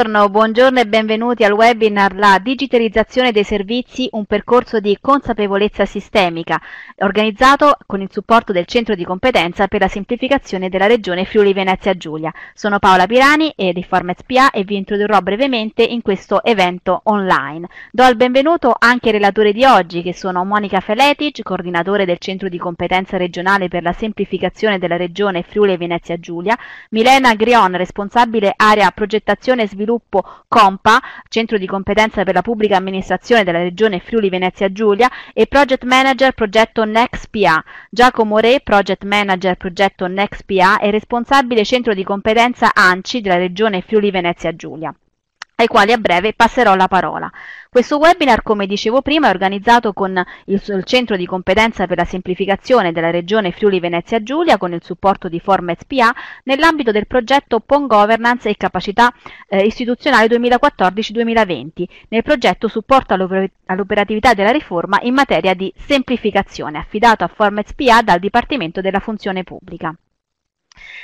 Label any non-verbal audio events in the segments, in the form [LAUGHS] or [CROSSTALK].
Buongiorno, buongiorno e benvenuti al webinar La digitalizzazione dei servizi, un percorso di consapevolezza sistemica, organizzato con il supporto del Centro di Competenza per la Semplificazione della Regione Friuli Venezia Giulia. Sono Paola Pirani e Riforma SPA e vi introdurrò brevemente in questo evento online. Do il benvenuto anche ai relatori di oggi che sono Monica Feletic, coordinatore del Centro di Competenza Regionale per la Semplificazione della Regione Friuli Venezia Giulia, Milena Grion, responsabile area progettazione e sviluppo sviluppo COMPA, Centro di competenza per la pubblica amministrazione della Regione Friuli Venezia Giulia e Project Manager progetto NextPA. Giacomo Re, Project Manager progetto NextPA è responsabile Centro di competenza ANCI della Regione Friuli Venezia Giulia ai quali a breve passerò la parola. Questo webinar, come dicevo prima, è organizzato con il, il Centro di Competenza per la Semplificazione della Regione Friuli Venezia Giulia con il supporto di Forma SPA nell'ambito del progetto Open Governance e Capacità eh, Istituzionale 2014-2020 nel progetto Supporto all'operatività della riforma in materia di semplificazione affidato a Forma SPA dal Dipartimento della Funzione Pubblica.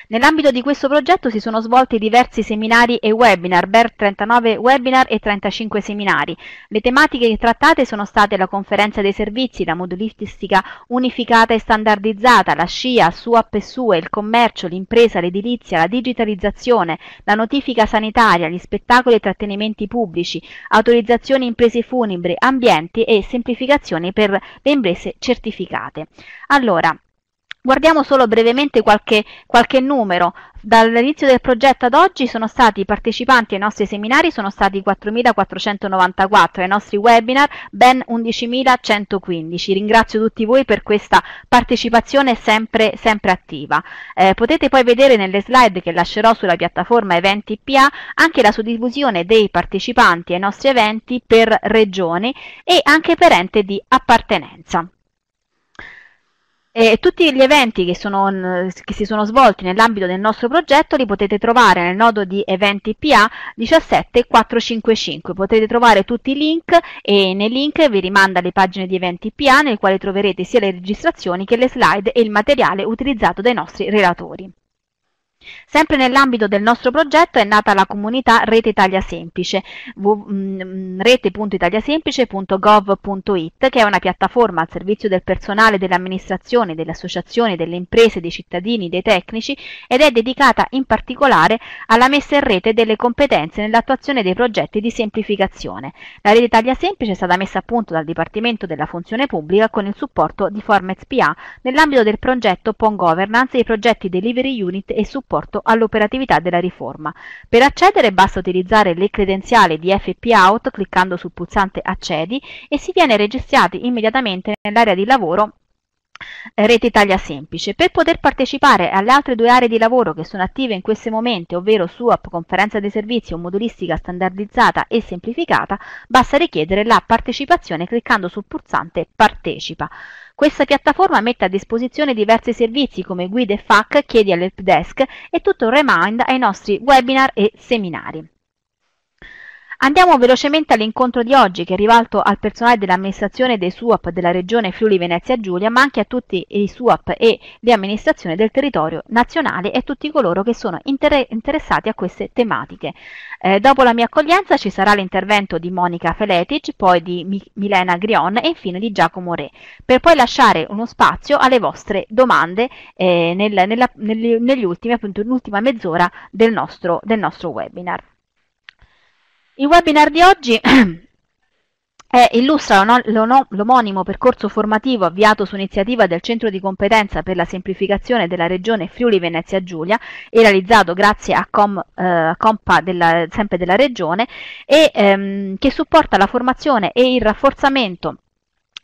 Nell'ambito di questo progetto si sono svolti diversi seminari e webinar, ben 39 webinar e 35 seminari. Le tematiche trattate sono state la conferenza dei servizi, la modulistica unificata e standardizzata, la SCIA, SUAP e SUE, il commercio, l'impresa, l'edilizia, la digitalizzazione, la notifica sanitaria, gli spettacoli e trattenimenti pubblici, autorizzazioni imprese funebri, ambienti e semplificazioni per le imprese certificate. Allora, Guardiamo solo brevemente qualche, qualche numero. Dall'inizio del progetto ad oggi sono stati i partecipanti ai nostri seminari, sono stati 4.494, ai nostri webinar ben 11.115. Ringrazio tutti voi per questa partecipazione sempre, sempre attiva. Eh, potete poi vedere nelle slide che lascerò sulla piattaforma Eventi PA anche la suddivisione dei partecipanti ai nostri eventi per regione e anche per ente di appartenenza. E tutti gli eventi che, sono, che si sono svolti nell'ambito del nostro progetto li potete trovare nel nodo di eventi PA 17455. Potete trovare tutti i link e nei link vi rimanda le pagine di eventi PA nel quale troverete sia le registrazioni che le slide e il materiale utilizzato dai nostri relatori. Sempre nell'ambito del nostro progetto è nata la comunità Rete Italia Semplice, mm, mm, rete.italiasemplice.gov.it, che è una piattaforma al servizio del personale dell'amministrazione, delle associazioni, delle imprese, dei cittadini, dei tecnici ed è dedicata in particolare alla messa in rete delle competenze nell'attuazione dei progetti di semplificazione. La Rete Italia Semplice è stata messa a punto dal Dipartimento della Funzione Pubblica con il supporto di Formet PA nell'ambito del progetto PON Governance e i progetti Delivery Unit e Supporto rapporto all'operatività della riforma. Per accedere basta utilizzare le credenziali di FP Out cliccando sul pulsante Accedi e si viene registrati immediatamente nell'area di lavoro Rete Italia Semplice. Per poter partecipare alle altre due aree di lavoro che sono attive in questi momenti, ovvero SUAP, conferenza dei servizi o modulistica standardizzata e semplificata, basta richiedere la partecipazione cliccando sul pulsante Partecipa. Questa piattaforma mette a disposizione diversi servizi come guide FAC, chiedi all'help desk e tutto un remind ai nostri webinar e seminari. Andiamo velocemente all'incontro di oggi che è rivolto al personale dell'amministrazione dei SUAP della regione Friuli Venezia Giulia ma anche a tutti i SUAP e le amministrazioni del territorio nazionale e tutti coloro che sono inter interessati a queste tematiche. Eh, dopo la mia accoglienza ci sarà l'intervento di Monica Feletic, poi di Mi Milena Grion e infine di Giacomo Re per poi lasciare uno spazio alle vostre domande eh, nel, nella, negli, negli ultimi, appunto, l'ultima mezz'ora del, del nostro webinar. Il webinar di oggi eh, [CLEARS THROAT] illustra l'omonimo percorso formativo avviato su iniziativa del Centro di Competenza per la Semplificazione della Regione Friuli Venezia Giulia e realizzato grazie a Com, eh, Compa della, sempre della Regione e ehm, che supporta la formazione e il rafforzamento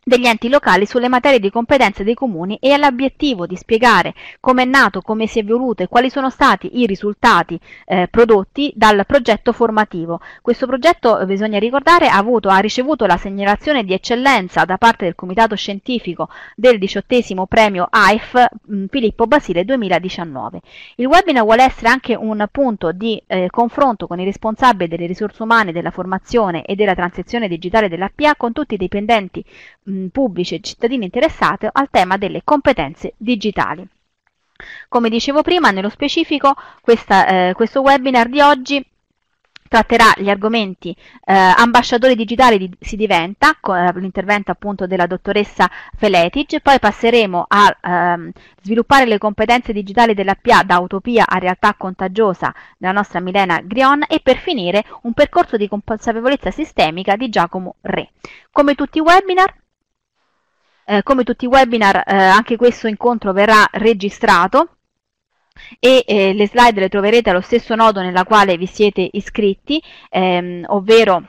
degli enti locali sulle materie di competenza dei comuni e all'obiettivo di spiegare come è nato, come si è evoluto e quali sono stati i risultati eh, prodotti dal progetto formativo. Questo progetto, eh, bisogna ricordare, ha, avuto, ha, ricevuto la segnalazione di eccellenza da parte del Comitato Scientifico del diciottesimo premio AIF mh, mm, Filippo Basile 2019. Il webinar vuole essere anche un punto di eh, confronto con i responsabili delle risorse umane, della formazione e della transizione digitale dell'APA con tutti i dipendenti pubblici e cittadini interessati al tema delle competenze digitali. Come dicevo prima, nello specifico questa, eh, questo webinar di oggi tratterà gli argomenti eh, ambasciatori digitali di, si diventa, con eh, l'intervento appunto della dottoressa Feletic, poi passeremo a ehm, sviluppare le competenze digitali della PA da utopia a realtà contagiosa della nostra Milena Grion e per finire un percorso di consapevolezza sistemica di Giacomo Re. Come tutti i webinar, eh, come tutti i webinar eh, anche questo incontro verrà registrato e eh, le slide le troverete allo stesso nodo nella quale vi siete iscritti, ehm, ovvero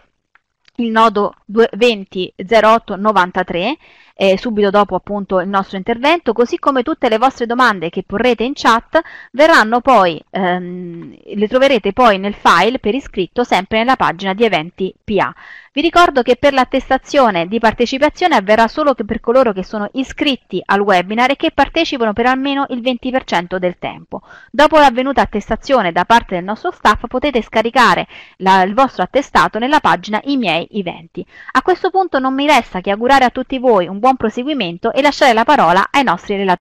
il nodo 200893 eh, subito dopo appunto il nostro intervento, così come tutte le vostre domande che porrete in chat verranno poi, ehm, le troverete poi nel file per iscritto sempre nella pagina di eventi PA. Vi ricordo che per l'attestazione di partecipazione avverrà solo per coloro che sono iscritti al webinar e che partecipano per almeno il 20% del tempo. Dopo l'avvenuta attestazione da parte del nostro staff potete scaricare la, il vostro attestato nella pagina I miei eventi. A questo punto non mi resta che augurare a tutti voi un buon buon proseguimento e lasciare la parola ai nostri relatori.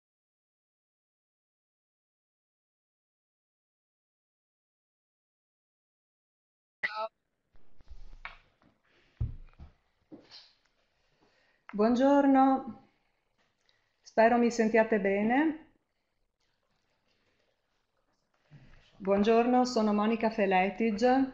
Buongiorno, spero mi sentiate bene. Buongiorno, sono Monica Feletige,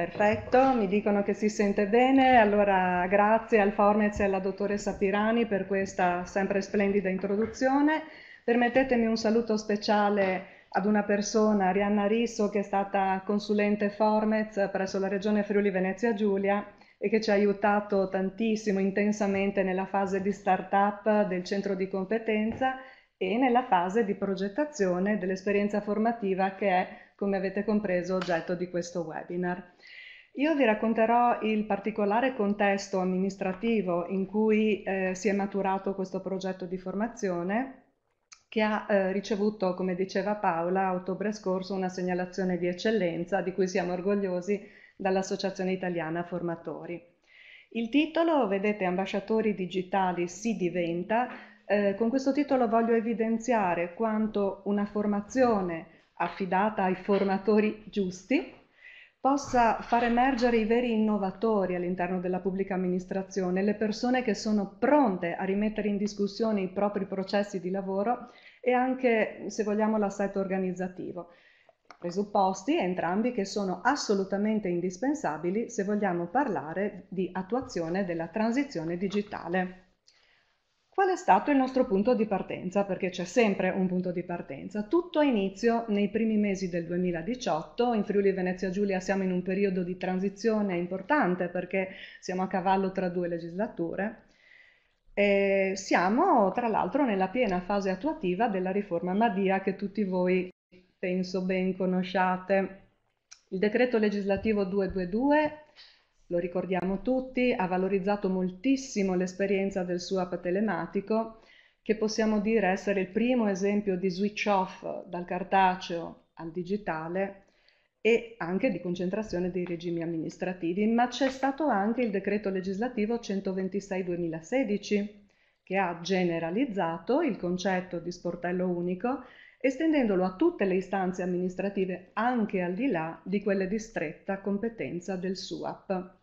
Perfetto, mi dicono che si sente bene, allora grazie al Formez e alla dottoressa Pirani per questa sempre splendida introduzione. Permettetemi un saluto speciale ad una persona, Arianna Risso, che è stata consulente Formez presso la Regione Friuli Venezia Giulia e che ci ha aiutato tantissimo, intensamente nella fase di start-up del centro di competenza e nella fase di progettazione dell'esperienza formativa che è, come avete compreso, oggetto di questo webinar. Io vi racconterò il particolare contesto amministrativo in cui eh, si è maturato questo progetto di formazione che ha eh, ricevuto, come diceva Paola, a ottobre scorso una segnalazione di eccellenza di cui siamo orgogliosi dall'Associazione Italiana Formatori. Il titolo, vedete, Ambasciatori digitali si diventa, eh, con questo titolo voglio evidenziare quanto una formazione affidata ai formatori giusti possa far emergere i veri innovatori all'interno della pubblica amministrazione, le persone che sono pronte a rimettere in discussione i propri processi di lavoro e anche, se vogliamo, l'assetto organizzativo. Presupposti entrambi che sono assolutamente indispensabili se vogliamo parlare di attuazione della transizione digitale qual è stato il nostro punto di partenza, perché c'è sempre un punto di partenza. Tutto ha inizio nei primi mesi del 2018, in Friuli Venezia Giulia siamo in un periodo di transizione importante perché siamo a cavallo tra due legislature. E siamo tra l'altro nella piena fase attuativa della riforma Madia che tutti voi penso ben conosciate. Il decreto legislativo 222 lo ricordiamo tutti, ha valorizzato moltissimo l'esperienza del swap telematico, che possiamo dire essere il primo esempio di switch off dal cartaceo al digitale e anche di concentrazione dei regimi amministrativi, ma c'è stato anche il decreto legislativo 126-2016 che ha generalizzato il concetto di sportello unico estendendolo a tutte le istanze amministrative anche al di là di quelle di stretta competenza del SUAP.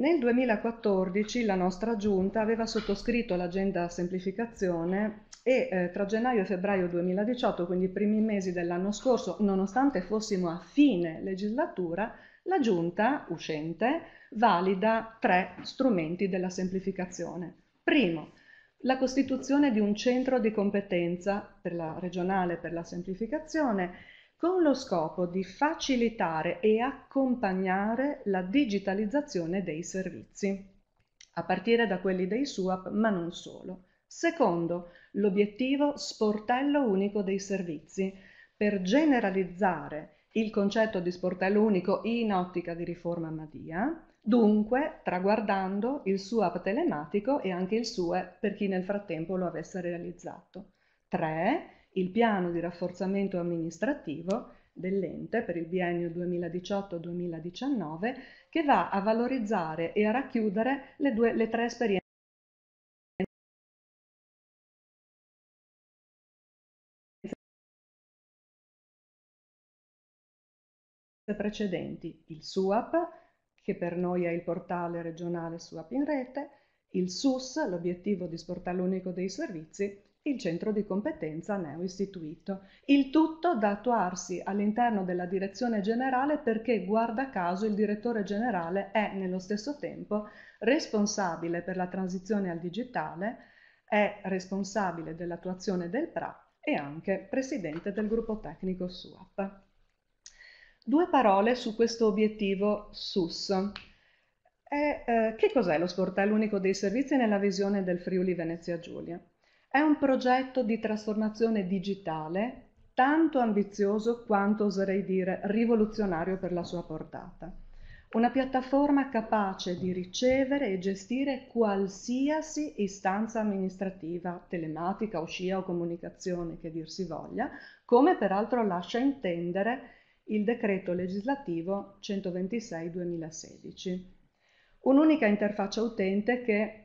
Nel 2014 la nostra giunta aveva sottoscritto l'agenda semplificazione e eh, tra gennaio e febbraio 2018, quindi i primi mesi dell'anno scorso, nonostante fossimo a fine legislatura, la giunta uscente valida tre strumenti della semplificazione. Primo, la costituzione di un centro di competenza per la regionale per la semplificazione con lo scopo di facilitare e accompagnare la digitalizzazione dei servizi, a partire da quelli dei SUAP, ma non solo. Secondo, l'obiettivo sportello unico dei servizi, per generalizzare il concetto di sportello unico in ottica di riforma Madia, dunque traguardando il SUAP telematico e anche il SUE per chi nel frattempo lo avesse realizzato. 3 il piano di rafforzamento amministrativo dell'ente per il biennio 2018-2019 che va a valorizzare e a racchiudere le, due, le tre esperienze precedenti, il SUAP, che per noi è il portale regionale SUAP in rete, il SUS, l'obiettivo di sportale unico dei servizi, il centro di competenza neoistituito. Il tutto da attuarsi all'interno della direzione generale perché, guarda caso, il direttore generale è nello stesso tempo responsabile per la transizione al digitale, è responsabile dell'attuazione del PRA e anche presidente del gruppo tecnico SUAP. Due parole su questo obiettivo SUS. eh, che cos'è lo sportello unico dei servizi nella visione del Friuli Venezia Giulia? È un progetto di trasformazione digitale tanto ambizioso quanto oserei dire rivoluzionario per la sua portata. Una piattaforma capace di ricevere e gestire qualsiasi istanza amministrativa, telematica, scia o comunicazione che dir si voglia, come peraltro lascia intendere il decreto legislativo 126-2016. Un'unica interfaccia utente che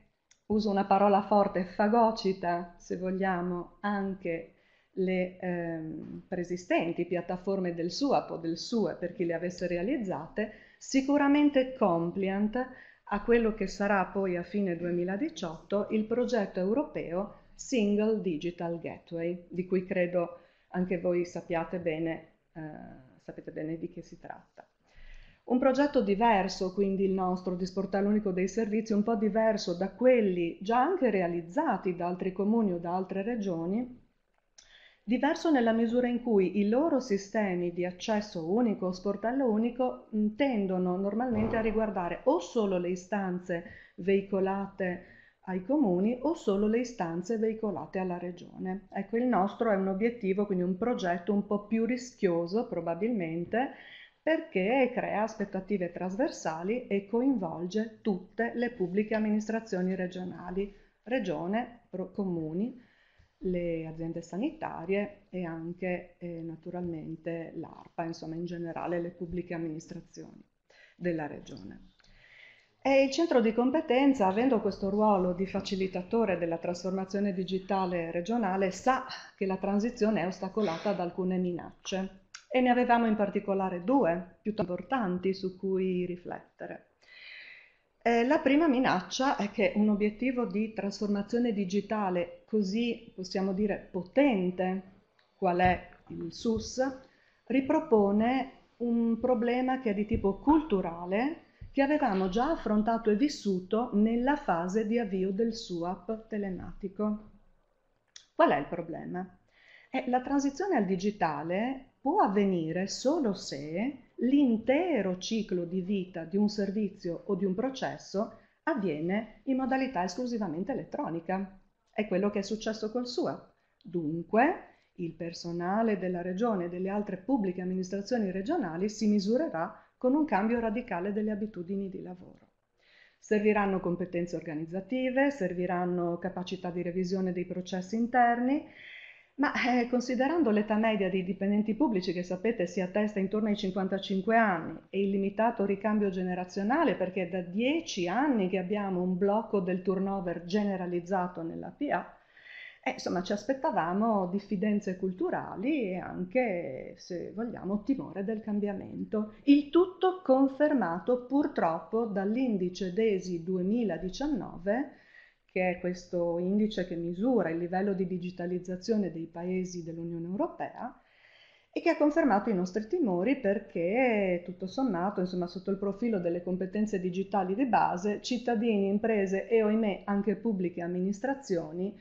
uso una parola forte, fagocita, se vogliamo, anche le ehm, preesistenti piattaforme del SUAP o del SUE per chi le avesse realizzate, sicuramente compliant a quello che sarà poi a fine 2018 il progetto europeo Single Digital Gateway, di cui credo anche voi sappiate bene, eh, sapete bene di che si tratta un progetto diverso, quindi il nostro di Sportello Unico dei Servizi, un po' diverso da quelli già anche realizzati da altri comuni o da altre regioni, diverso nella misura in cui i loro sistemi di accesso unico o sportello unico tendono normalmente a riguardare o solo le istanze veicolate ai comuni o solo le istanze veicolate alla regione. Ecco, il nostro è un obiettivo, quindi un progetto un po' più rischioso probabilmente, perché crea aspettative trasversali e coinvolge tutte le pubbliche amministrazioni regionali, regione, comuni, le aziende sanitarie e anche eh, naturalmente l'ARPA, insomma in generale le pubbliche amministrazioni della regione. E il centro di competenza, avendo questo ruolo di facilitatore della trasformazione digitale regionale, sa che la transizione è ostacolata da alcune minacce e ne avevamo in particolare due piuttosto importanti su cui riflettere. Eh, la prima minaccia è che un obiettivo di trasformazione digitale così, possiamo dire, potente, qual è il SUS, ripropone un problema che è di tipo culturale che avevamo già affrontato e vissuto nella fase di avvio del SUAP telematico. Qual è il problema? Eh, la transizione al digitale può avvenire solo se l'intero ciclo di vita di un servizio o di un processo avviene in modalità esclusivamente elettronica. È quello che è successo col SUA. Dunque, il personale della regione e delle altre pubbliche amministrazioni regionali si misurerà con un cambio radicale delle abitudini di lavoro. Serviranno competenze organizzative, serviranno capacità di revisione dei processi interni ma eh, considerando l'età media dei dipendenti pubblici, che sapete si attesta intorno ai 55 anni, e il limitato ricambio generazionale, perché è da 10 anni che abbiamo un blocco del turnover generalizzato nella PA, eh, insomma ci aspettavamo diffidenze culturali e anche, se vogliamo, timore del cambiamento. Il tutto confermato purtroppo dall'indice DESI 2019 che è questo indice che misura il livello di digitalizzazione dei paesi dell'Unione Europea e che ha confermato i nostri timori perché tutto sommato, insomma, sotto il profilo delle competenze digitali di base, cittadini, imprese e ohimè anche pubbliche amministrazioni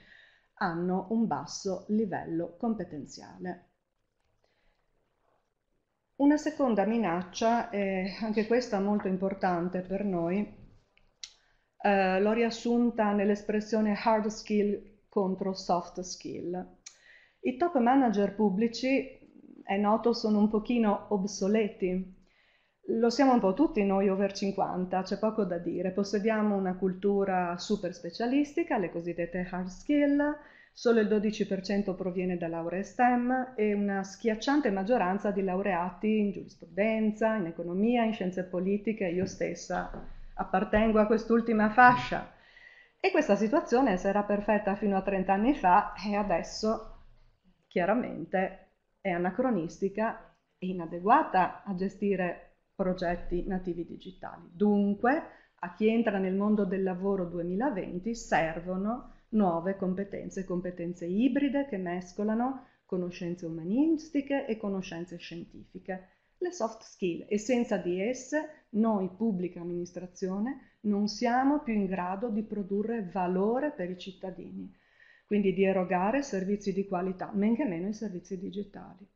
hanno un basso livello competenziale. Una seconda minaccia, eh, anche questa molto importante per noi, eh, l'ho riassunta nell'espressione hard skill contro soft skill. I top manager pubblici, è noto, sono un pochino obsoleti. Lo siamo un po' tutti noi over 50, c'è poco da dire. Possediamo una cultura super specialistica, le cosiddette hard skill, solo il 12% proviene da lauree STEM e una schiacciante maggioranza di laureati in giurisprudenza, in economia, in scienze politiche, io stessa appartengo a quest'ultima fascia. E questa situazione si era perfetta fino a 30 anni fa e adesso chiaramente è anacronistica e inadeguata a gestire progetti nativi digitali. Dunque, a chi entra nel mondo del lavoro 2020 servono nuove competenze, competenze ibride che mescolano conoscenze umanistiche e conoscenze scientifiche le soft skill e senza di esse noi pubblica amministrazione non siamo più in grado di produrre valore per i cittadini, quindi di erogare servizi di qualità, men che meno i servizi digitali.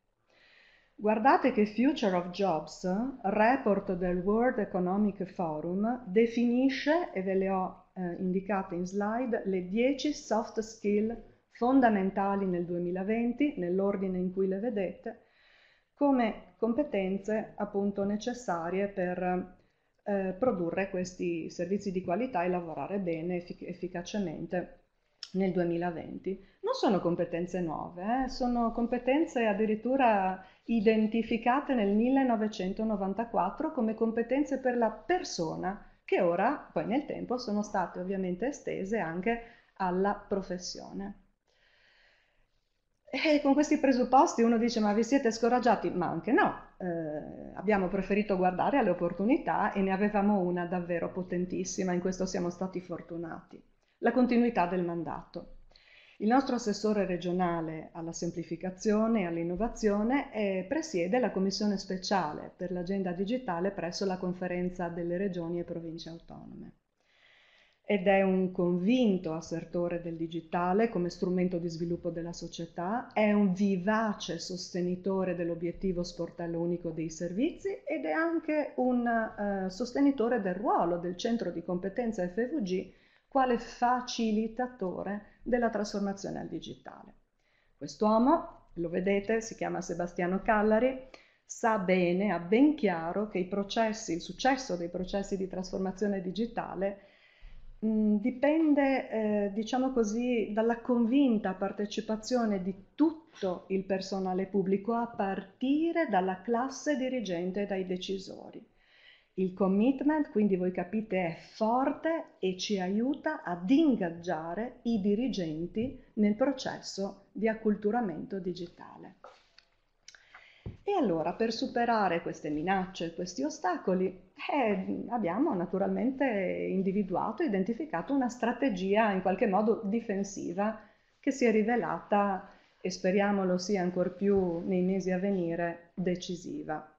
Guardate che Future of Jobs, report del World Economic Forum, definisce, e ve le ho eh, indicate in slide, le 10 soft skill fondamentali nel 2020, nell'ordine in cui le vedete, come competenze appunto necessarie per eh, produrre questi servizi di qualità e lavorare bene, effic efficacemente nel 2020. Non sono competenze nuove, eh? sono competenze addirittura identificate nel 1994 come competenze per la persona, che ora, poi nel tempo, sono state ovviamente estese anche alla professione. E con questi presupposti uno dice ma vi siete scoraggiati? Ma anche no, eh, abbiamo preferito guardare alle opportunità e ne avevamo una davvero potentissima, in questo siamo stati fortunati, la continuità del mandato. Il nostro assessore regionale alla semplificazione e all'innovazione eh, presiede la commissione speciale per l'agenda digitale presso la conferenza delle regioni e province autonome ed è un convinto assertore del digitale come strumento di sviluppo della società, è un vivace sostenitore dell'obiettivo sportello unico dei servizi ed è anche un uh, sostenitore del ruolo del centro di competenza FVG quale facilitatore della trasformazione al digitale. Quest'uomo, lo vedete, si chiama Sebastiano Callari, sa bene, ha ben chiaro che i processi, il successo dei processi di trasformazione digitale Mm, dipende, eh, diciamo così, dalla convinta partecipazione di tutto il personale pubblico a partire dalla classe dirigente e dai decisori. Il commitment, quindi voi capite, è forte e ci aiuta ad ingaggiare i dirigenti nel processo di acculturamento digitale. E allora per superare queste minacce, questi ostacoli, eh, abbiamo naturalmente individuato, identificato una strategia in qualche modo difensiva che si è rivelata, e speriamo lo sia ancor più nei mesi a venire, decisiva.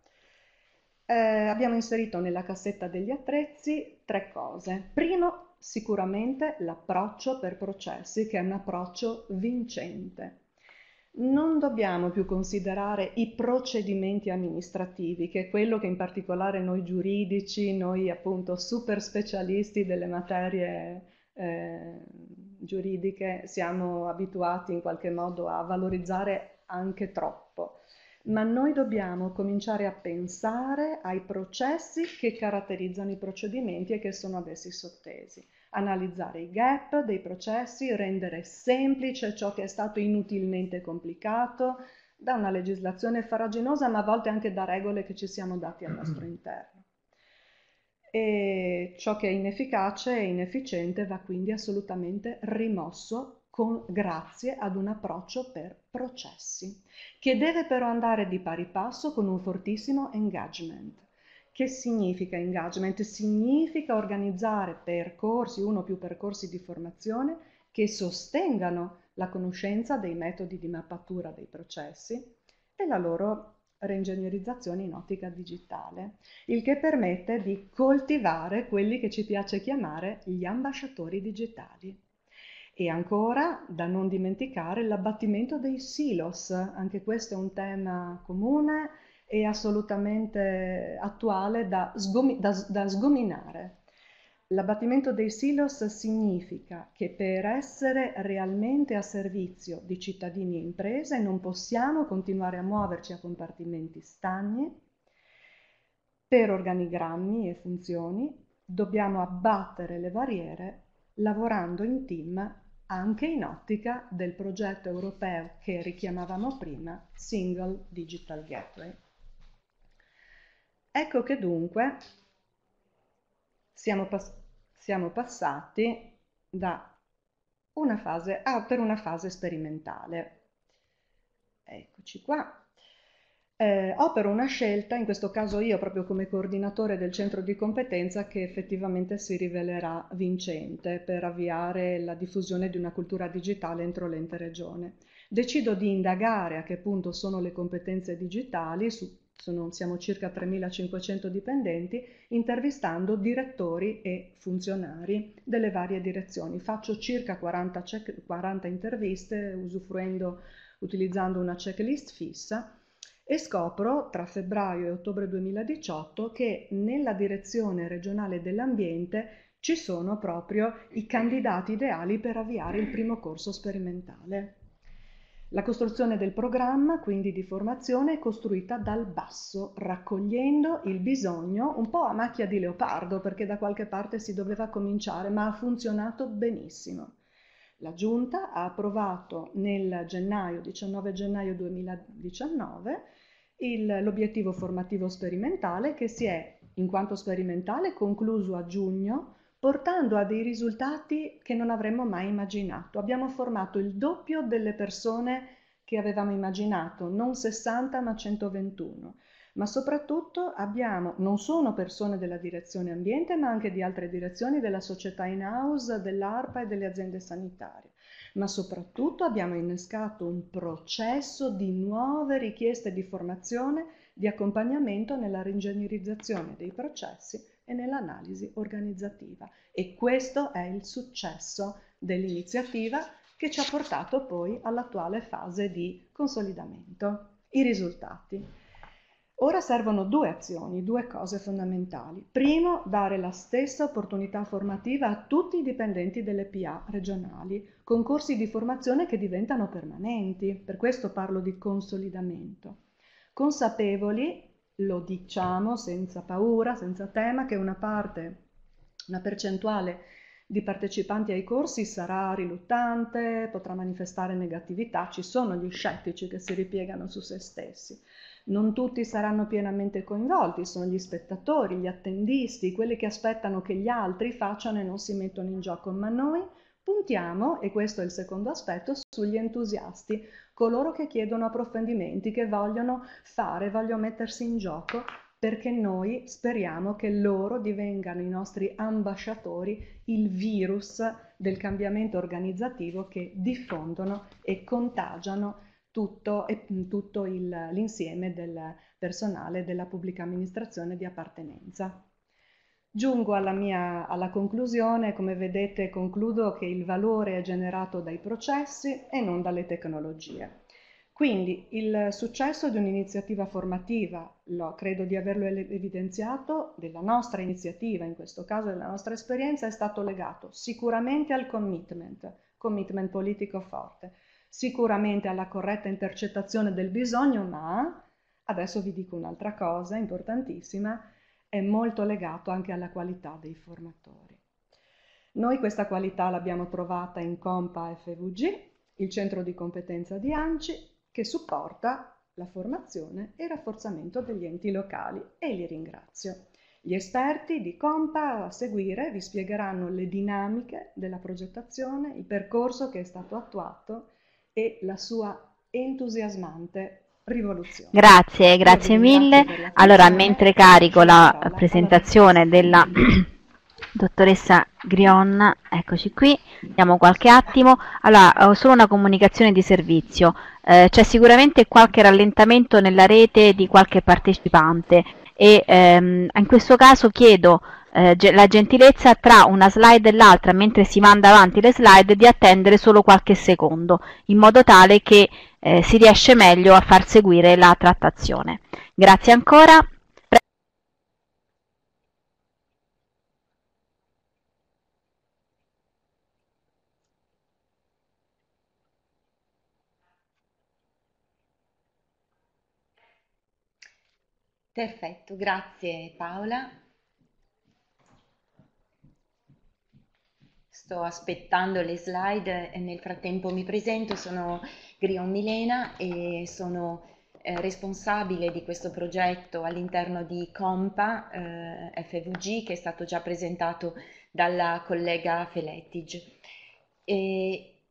Eh, abbiamo inserito nella cassetta degli attrezzi tre cose. Primo, sicuramente l'approccio per processi, che è un approccio vincente non dobbiamo più considerare i procedimenti amministrativi, che è quello che in particolare noi giuridici, noi appunto super specialisti delle materie eh, giuridiche siamo abituati in qualche modo a valorizzare anche troppo, ma noi dobbiamo cominciare a pensare ai processi che caratterizzano i procedimenti e che sono ad essi sottesi analizzare i gap dei processi, rendere semplice ciò che è stato inutilmente complicato da una legislazione faraginosa, ma a volte anche da regole che ci siamo dati al nostro mm-hmm. interno. E ciò che è inefficace e inefficiente va quindi assolutamente rimosso con, grazie ad un approccio per processi, che deve però andare di pari passo con un fortissimo engagement. Che significa engagement? Significa organizzare percorsi, uno o più percorsi di formazione che sostengano la conoscenza dei metodi di mappatura dei processi e la loro reingegnerizzazione in ottica digitale, il che permette di coltivare quelli che ci piace chiamare gli ambasciatori digitali. E ancora, da non dimenticare, l'abbattimento dei silos, anche questo è un tema comune, è assolutamente attuale da, sgomi da, da sgominare. L'abbattimento dei silos significa che per essere realmente a servizio di cittadini e imprese non possiamo continuare a muoverci a compartimenti stagni. Per organigrammi e funzioni dobbiamo abbattere le barriere lavorando in team anche in ottica del progetto europeo che richiamavamo prima, Single Digital Gateway. Ecco che dunque siamo, pass siamo passati da una fase A per una fase sperimentale. Eccoci qua. Eh, opero una scelta, in questo caso io proprio come coordinatore del centro di competenza, che effettivamente si rivelerà vincente per avviare la diffusione di una cultura digitale entro l'ente regione. Decido di indagare a che punto sono le competenze digitali, su sono, siamo circa 3.500 dipendenti, intervistando direttori e funzionari delle varie direzioni. Faccio circa 40, check, 40 interviste usufruendo, utilizzando una checklist fissa e scopro tra febbraio e ottobre 2018 che nella direzione regionale dell'ambiente ci sono proprio i candidati ideali per avviare il primo corso sperimentale. La costruzione del programma, quindi di formazione, è costruita dal basso, raccogliendo il bisogno, un po' a macchia di leopardo, perché da qualche parte si doveva cominciare, ma ha funzionato benissimo. La Giunta ha approvato nel gennaio, 19 gennaio 2019 l'obiettivo formativo sperimentale che si è, in quanto sperimentale, concluso a giugno portando a dei risultati che non avremmo mai immaginato. Abbiamo formato il doppio delle persone che avevamo immaginato, non 60 ma 121 ma soprattutto abbiamo, non sono persone della direzione ambiente, ma anche di altre direzioni della società in house, dell'ARPA e delle aziende sanitarie, ma soprattutto abbiamo innescato un processo di nuove richieste di formazione, di accompagnamento nella ringegnerizzazione dei processi e nell'analisi organizzativa. E questo è il successo dell'iniziativa che ci ha portato poi all'attuale fase di consolidamento. I risultati. Ora servono due azioni, due cose fondamentali. Primo, dare la stessa opportunità formativa a tutti i dipendenti delle PA regionali, con corsi di formazione che diventano permanenti, per questo parlo di consolidamento, consapevoli lo diciamo senza paura, senza tema, che una parte, una percentuale di partecipanti ai corsi sarà riluttante, potrà manifestare negatività, ci sono gli scettici che si ripiegano su se stessi. Non tutti saranno pienamente coinvolti, sono gli spettatori, gli attendisti, quelli che aspettano che gli altri facciano e non si mettono in gioco, ma noi Puntiamo, e questo è il secondo aspetto, sugli entusiasti, coloro che chiedono approfondimenti, che vogliono fare, vogliono mettersi in gioco perché noi speriamo che loro divengano i nostri ambasciatori, il virus del cambiamento organizzativo che diffondono e contagiano tutto, tutto l'insieme del personale della pubblica amministrazione di appartenenza. Giungo alla, mia, alla conclusione, come vedete concludo che il valore è generato dai processi e non dalle tecnologie. Quindi il successo di un'iniziativa formativa, lo, credo di averlo evidenziato, della nostra iniziativa, in questo caso della nostra esperienza, è stato legato sicuramente al commitment, commitment politico forte, sicuramente alla corretta intercettazione del bisogno, ma adesso vi dico un'altra cosa importantissima, è molto legato anche alla qualità dei formatori. Noi questa qualità l'abbiamo trovata in Compa FVG, il centro di competenza di ANCI, che supporta la formazione e il rafforzamento degli enti locali e li ringrazio. Gli esperti di Compa a seguire vi spiegheranno le dinamiche della progettazione, il percorso che è stato attuato e la sua entusiasmante rivoluzione. Grazie, grazie mille. Allora, mentre carico la presentazione della [CLEARS THROAT] dottoressa Grion, eccoci qui, diamo qualche attimo. Allora, ho solo una comunicazione di servizio. Eh, c'è sicuramente qualche rallentamento nella rete di qualche partecipante e ehm, in questo caso chiedo eh, la gentilezza tra una slide e l'altra mentre si manda avanti le slide di attendere solo qualche secondo in modo tale che eh, si riesce meglio a far seguire la trattazione. Grazie ancora. Perfetto, grazie Paola. Sto aspettando le slide e nel frattempo mi presento, sono Grion Milena e sono eh, responsabile di questo progetto all'interno di Compa eh, FVG che è stato già presentato dalla collega Felettig. E,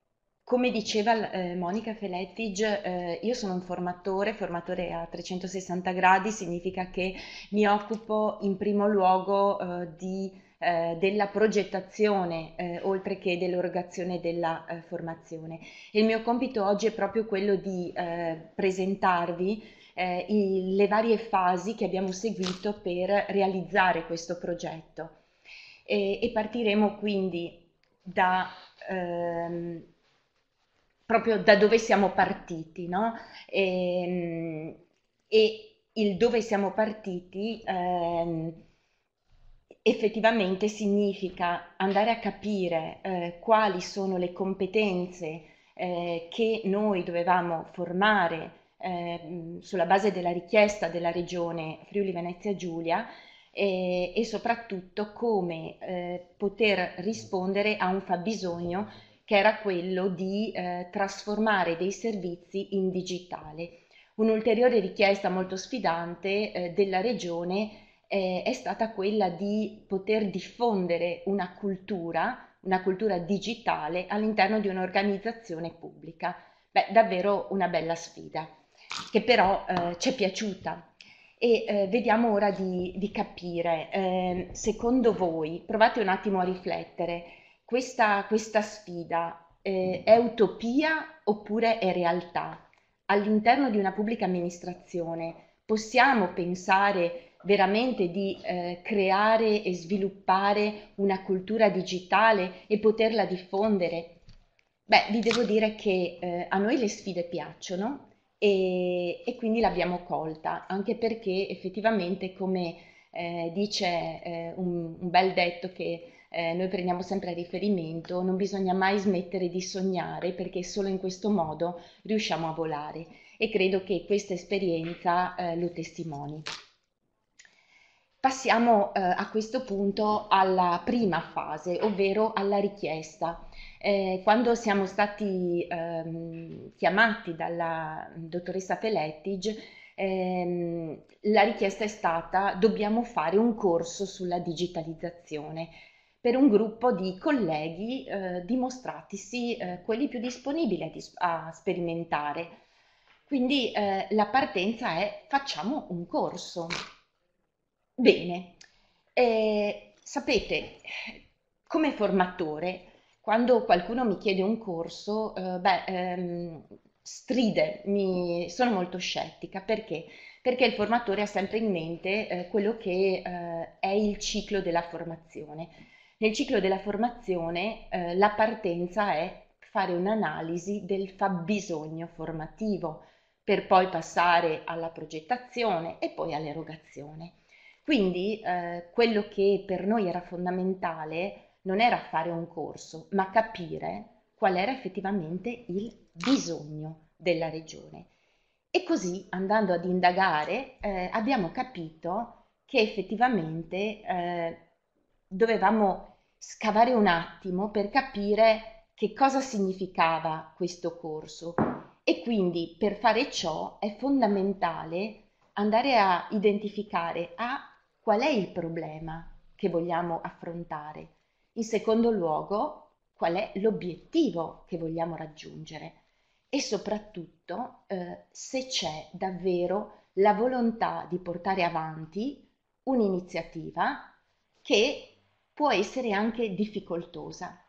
come diceva eh, Monica Felettig, eh, io sono un formatore, formatore a 360 gradi significa che mi occupo in primo luogo eh, di eh, della progettazione eh, oltre che dell'erogazione della eh, formazione. Il mio compito oggi è proprio quello di eh, presentarvi eh, i, le varie fasi che abbiamo seguito per realizzare questo progetto e, e partiremo quindi da... Ehm, proprio da dove siamo partiti, no? E, ehm, e il dove siamo partiti ehm, effettivamente significa andare a capire eh, quali sono le competenze eh, che noi dovevamo formare eh, sulla base della richiesta della regione Friuli Venezia Giulia e soprattutto come eh, poter rispondere a un fabbisogno che era quello di eh, trasformare dei servizi in digitale. Un'ulteriore richiesta molto sfidante eh, della regione eh, è stata quella di poter diffondere una cultura, una cultura digitale all'interno di un'organizzazione pubblica. Beh, davvero una bella sfida, che però eh, ci è piaciuta. E eh, vediamo ora di, di capire, ehm, secondo voi, provate un attimo a riflettere, questa, questa sfida eh, è utopia oppure è realtà? All'interno di una pubblica amministrazione possiamo pensare veramente di eh, creare e sviluppare una cultura digitale e poterla diffondere? Beh, vi devo dire che eh, a noi le sfide piacciono e, e quindi l'abbiamo colta, anche perché effettivamente, come eh, dice eh, un, un, bel detto che eh, noi prendiamo sempre a riferimento, non bisogna mai smettere di sognare perché solo in questo modo riusciamo a volare e credo che questa esperienza eh, lo testimoni. Passiamo eh, a questo punto alla prima fase, ovvero alla richiesta. Eh, quando siamo stati ehm, chiamati dalla dottoressa Pelettig, ehm, la richiesta è stata dobbiamo fare un corso sulla digitalizzazione per un gruppo di colleghi eh, dimostratisi eh, quelli più disponibili a, dis a sperimentare. Quindi eh, la partenza è facciamo un corso. Bene, eh, sapete, come formatore, quando qualcuno mi chiede un corso, eh, beh, ehm, stride, mi, sono molto scettica perché? Perché il formatore ha sempre in mente eh, quello che eh, è il ciclo della formazione. Nel ciclo della formazione eh, la partenza è fare un'analisi del fabbisogno formativo per poi passare alla progettazione e poi all'erogazione. Quindi eh, quello che per noi era fondamentale non era fare un corso, ma capire qual era effettivamente il bisogno della regione. E così, andando ad indagare, eh, abbiamo capito che effettivamente eh, dovevamo scavare un attimo per capire che cosa significava questo corso. E quindi per fare ciò è fondamentale andare a identificare A qual è il problema che vogliamo affrontare, in secondo luogo qual è l'obiettivo che vogliamo raggiungere e soprattutto eh, se c'è davvero la volontà di portare avanti un'iniziativa che può essere anche difficoltosa.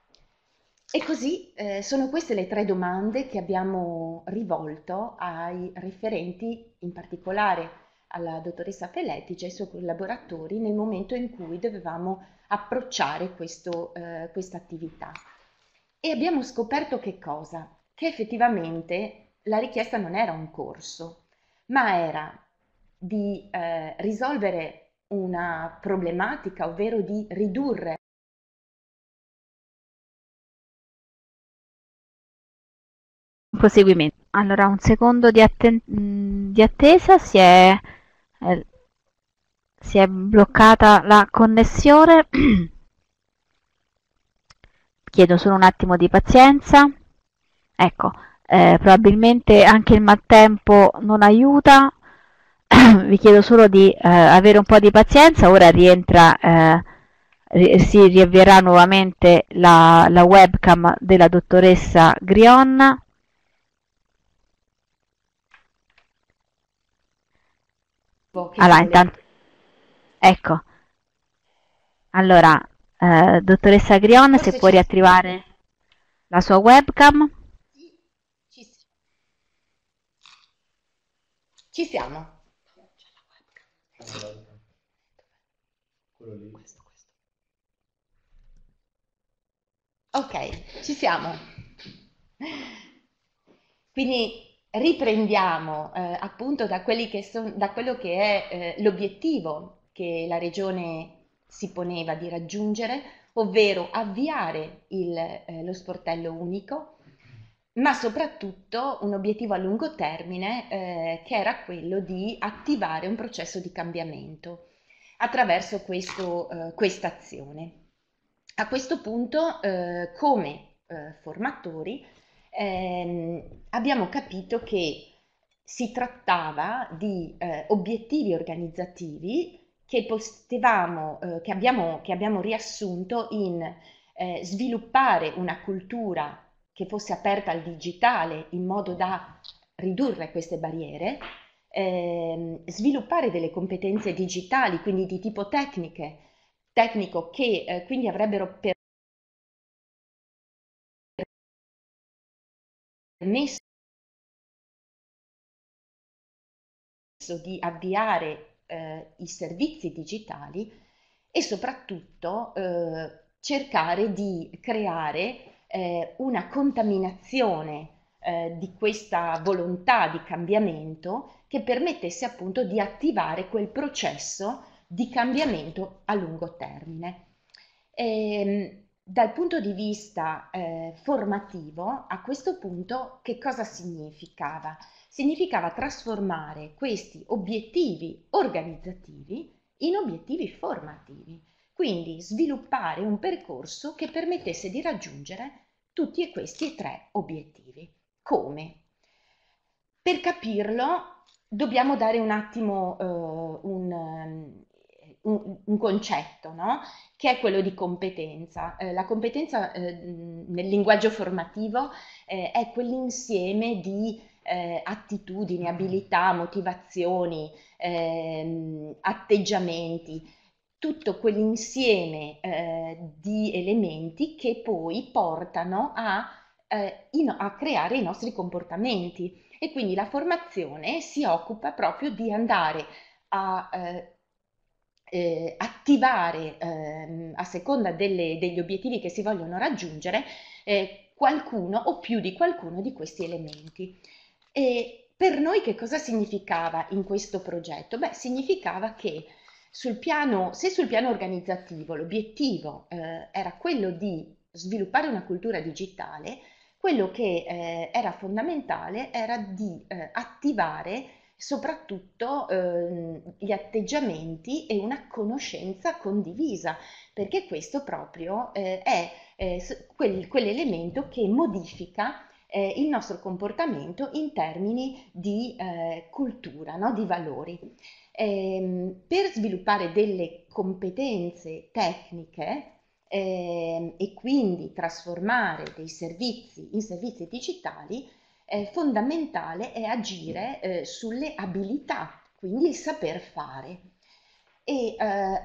E così eh, sono queste le tre domande che abbiamo rivolto ai referenti, in particolare alla dottoressa Pelletic cioè e ai suoi collaboratori nel momento in cui dovevamo approcciare questo, eh, questa attività. E abbiamo scoperto che cosa? Che effettivamente la richiesta non era un corso, ma era di eh, risolvere una problematica, ovvero di ridurre proseguimento. Allora, un secondo di, atten- di attesa si è eh, si è bloccata la connessione [CLEARS THROAT] chiedo solo un attimo di pazienza ecco eh, probabilmente anche il maltempo non aiuta [CLEARS THROAT] vi chiedo solo di eh, avere un po' di pazienza ora rientra eh, si riavvierà nuovamente la, la webcam della dottoressa Grion Boh, allora, intanto... Ecco. Allora, eh, dottoressa Grion, se può riattivare la sua webcam. Sì, ci Ci siamo. Ok, ci siamo. Quindi riprendiamo eh, appunto da, che son, da, quello che è eh, l'obiettivo che la regione si poneva di raggiungere, ovvero avviare il, eh, lo sportello unico, ma soprattutto un obiettivo a lungo termine eh, che era quello di attivare un processo di cambiamento attraverso eh, questa azione. A questo punto, eh, come formatori, ehm, abbiamo capito che si trattava di eh, obiettivi organizzativi che, potevamo, eh, che, abbiamo, che abbiamo riassunto in eh, sviluppare una cultura che fosse aperta al digitale in modo da ridurre queste barriere, ehm, sviluppare delle competenze digitali, quindi di tipo tecniche, tecnico, che eh, quindi avrebbero per di avviare eh, i servizi digitali e soprattutto eh, cercare di creare eh, una contaminazione eh, di questa volontà di cambiamento che permettesse appunto di attivare quel processo di cambiamento a lungo termine. E, ehm, dal punto di vista eh, formativo, a questo punto, che cosa significava? Significava trasformare questi obiettivi organizzativi in obiettivi formativi, quindi sviluppare un percorso che permettesse di raggiungere tutti e questi tre obiettivi. Come? Per capirlo dobbiamo dare un attimo eh, un, ehm, un, un, concetto, no? che è quello di competenza. Eh, la competenza eh, nel linguaggio formativo eh, è quell'insieme di eh, attitudini, mm-hmm. abilità, motivazioni, ehm, atteggiamenti, tutto quell'insieme eh, di elementi che poi portano a, eh, in, a creare i nostri comportamenti. E quindi la formazione si occupa proprio di andare a eh, eh, attivare eh, a seconda delle, degli obiettivi che si vogliono raggiungere eh, qualcuno o più di qualcuno di questi elementi. E per noi che cosa significava in questo progetto? Beh, significava che sul piano, se sul piano organizzativo l'obiettivo eh, era quello di sviluppare una cultura digitale, quello che eh, era fondamentale era di eh, attivare soprattutto eh, gli atteggiamenti e una conoscenza condivisa, perché questo proprio eh, è eh, quel, quell'elemento che modifica eh, il nostro comportamento in termini di eh, cultura, no? di valori. Ehm, per sviluppare delle competenze tecniche ehm, e quindi trasformare dei servizi in servizi digitali, eh, fondamentale è agire eh, sulle abilità, quindi il saper fare. E, eh,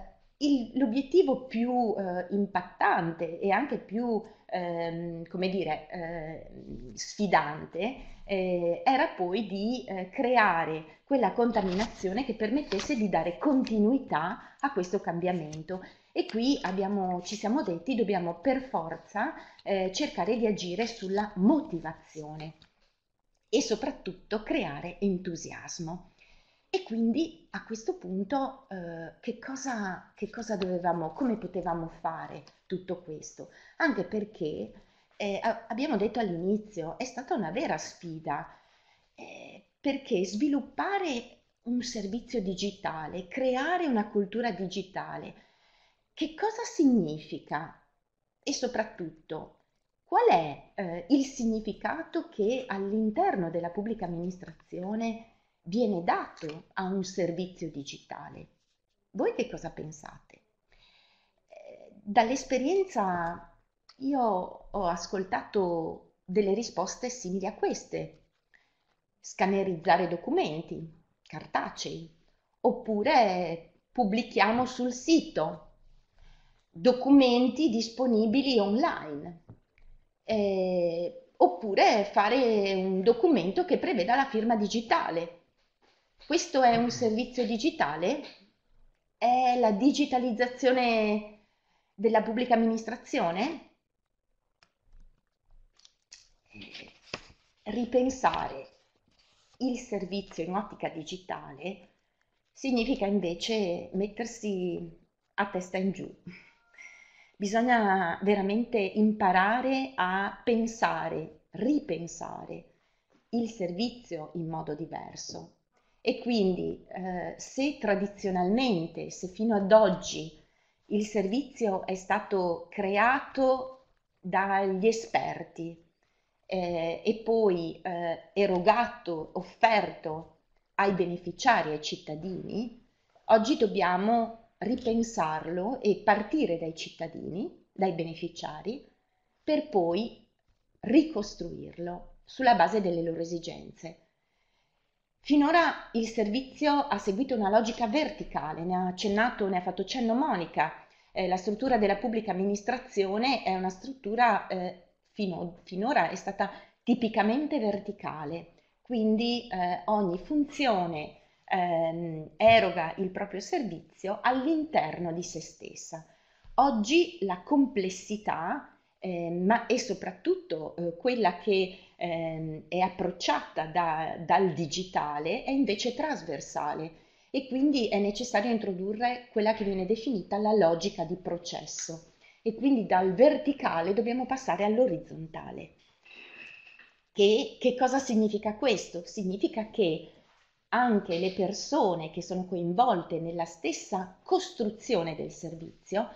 l'obiettivo più eh, impattante e anche più, ehm, come dire, eh, sfidante eh, era poi di eh, creare quella contaminazione che permettesse di dare continuità a questo cambiamento. E qui abbiamo, ci siamo detti dobbiamo per forza eh, cercare di agire sulla motivazione e soprattutto creare entusiasmo. E quindi a questo punto eh, che, cosa, che, cosa, dovevamo, come potevamo fare tutto questo? Anche perché eh, abbiamo detto all'inizio, è stata una vera sfida, eh, perché sviluppare un servizio digitale, creare una cultura digitale, che cosa significa? E soprattutto, qual è eh, il significato che all'interno della pubblica amministrazione viene dato a un servizio digitale? Voi che cosa pensate? Eh, dall'esperienza io ho ascoltato delle risposte simili a queste. Scannerizzare documenti cartacei oppure pubblichiamo sul sito documenti disponibili online eh, oppure fare un documento che preveda la firma digitale. Questo è un servizio digitale, è la digitalizzazione della pubblica amministrazione? Ripensare il servizio in ottica digitale significa invece mettersi a testa in giù. Bisogna veramente imparare a pensare, ripensare il servizio in modo diverso. E quindi eh, se tradizionalmente, se fino ad oggi il servizio è stato creato dagli esperti eh, e poi eh, erogato, offerto ai beneficiari, ai cittadini, oggi dobbiamo ripensarlo e partire dai cittadini, dai beneficiari, per poi ricostruirlo sulla base delle loro esigenze. Finora il servizio ha seguito una logica verticale, ne ha accennato, ne ha fatto cenno Monica. Eh, la struttura della pubblica amministrazione è una struttura eh, fino, finora è stata tipicamente verticale, quindi eh, ogni funzione ehm, eroga il proprio servizio all'interno di se stessa. Oggi la complessità eh, ma e soprattutto eh, quella che ehm, è approcciata da, dal digitale è invece trasversale e quindi è necessario introdurre quella che viene definita la logica di processo e quindi dal verticale dobbiamo passare all'orizzontale. Che, che cosa significa questo? Significa che anche le persone che sono coinvolte nella stessa costruzione del servizio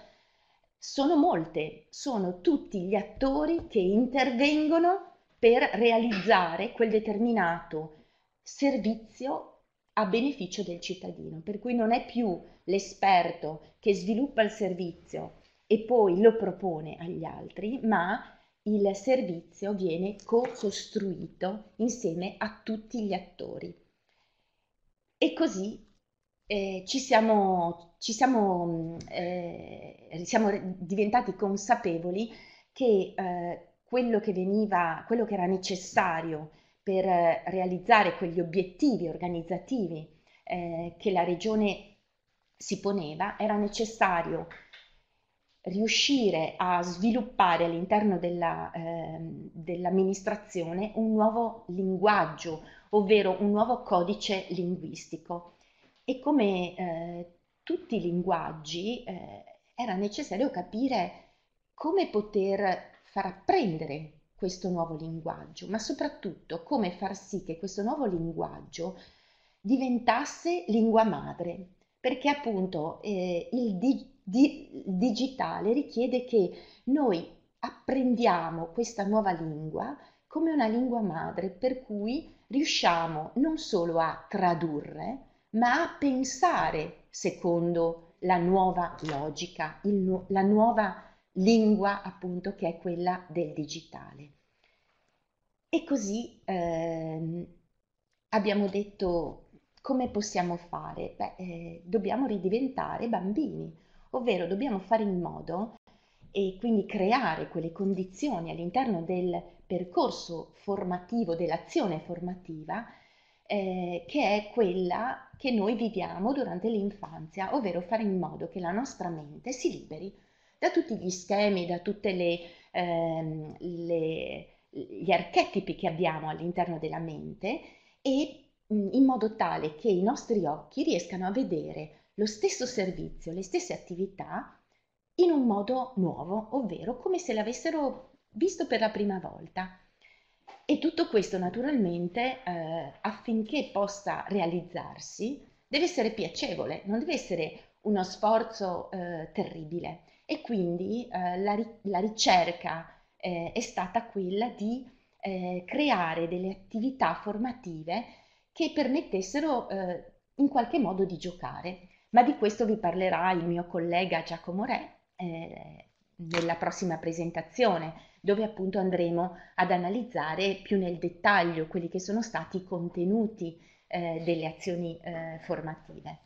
sono molte, sono tutti gli attori che intervengono per realizzare quel determinato servizio a beneficio del cittadino, per cui non è più l'esperto che sviluppa il servizio e poi lo propone agli altri, ma il servizio viene co-costruito insieme a tutti gli attori. E così eh, ci siamo, ci siamo, mm, eh, siamo, diventati consapevoli che eh, quello che veniva, quello che era necessario per realizzare quegli obiettivi organizzativi eh, che la regione si poneva era necessario riuscire a sviluppare all'interno della, eh, dell'amministrazione un nuovo linguaggio, ovvero un nuovo codice linguistico. E come eh, tutti i linguaggi eh, era necessario capire come poter far apprendere questo nuovo linguaggio, ma soprattutto come far sì che questo nuovo linguaggio diventasse lingua madre, perché appunto eh, il, di- di, digitale richiede che noi apprendiamo questa nuova lingua come una lingua madre, per cui riusciamo non solo a tradurre, ma a pensare secondo la nuova logica, il, la nuova lingua appunto che è quella del digitale. E così ehm, abbiamo detto come possiamo fare? Beh, eh, dobbiamo ridiventare bambini, ovvero dobbiamo fare in modo e quindi creare quelle condizioni all'interno del percorso formativo, dell'azione formativa, eh, che è quella che noi viviamo durante l'infanzia, ovvero fare in modo che la nostra mente si liberi da tutti gli schemi, da tutti ehm, gli archetipi che abbiamo all'interno della mente e mm, in modo tale che i nostri occhi riescano a vedere lo stesso servizio, le stesse attività in un modo nuovo, ovvero come se l'avessero visto per la prima volta. E tutto questo naturalmente eh, affinché possa realizzarsi deve essere piacevole, non deve essere uno sforzo eh, terribile. E quindi eh, la, ri- la, ricerca eh, è stata quella di eh, creare delle attività formative che permettessero eh, in qualche modo di giocare ma di questo vi parlerà il mio collega Giacomo Re eh, nella prossima presentazione, dove appunto andremo ad analizzare più nel dettaglio quelli che sono stati i contenuti eh, delle azioni eh, formative.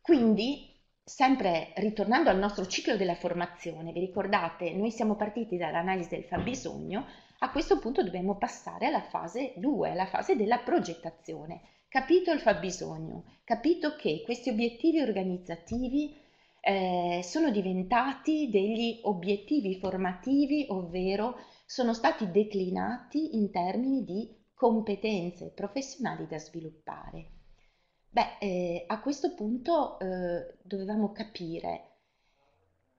Quindi, sempre ritornando al nostro ciclo della formazione, vi ricordate, noi siamo partiti dall'analisi del fabbisogno, a questo punto dobbiamo passare alla fase 2, alla fase della progettazione capito il fabbisogno, capito che questi obiettivi organizzativi eh, sono diventati degli obiettivi formativi, ovvero sono stati declinati in termini di competenze professionali da sviluppare. Beh, eh, a questo punto eh, dovevamo capire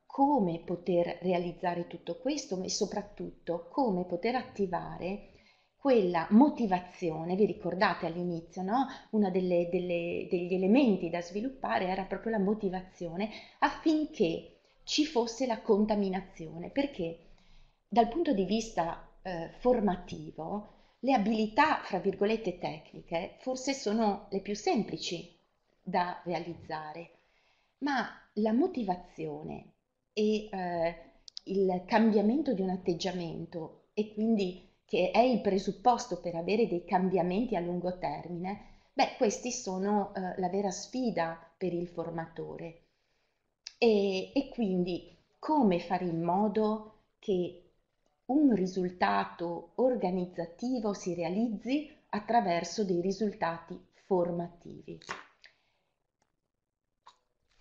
come poter realizzare tutto questo e soprattutto come poter attivare quella motivazione, vi ricordate all'inizio, no? uno degli elementi da sviluppare era proprio la motivazione affinché ci fosse la contaminazione, perché dal punto di vista eh, formativo le abilità, fra virgolette, tecniche forse sono le più semplici da realizzare, ma la motivazione e eh, il cambiamento di un atteggiamento e quindi che è il presupposto per avere dei cambiamenti a lungo termine, beh, questi sono eh, la vera sfida per il formatore. E, e quindi come fare in modo che un risultato organizzativo si realizzi attraverso dei risultati formativi.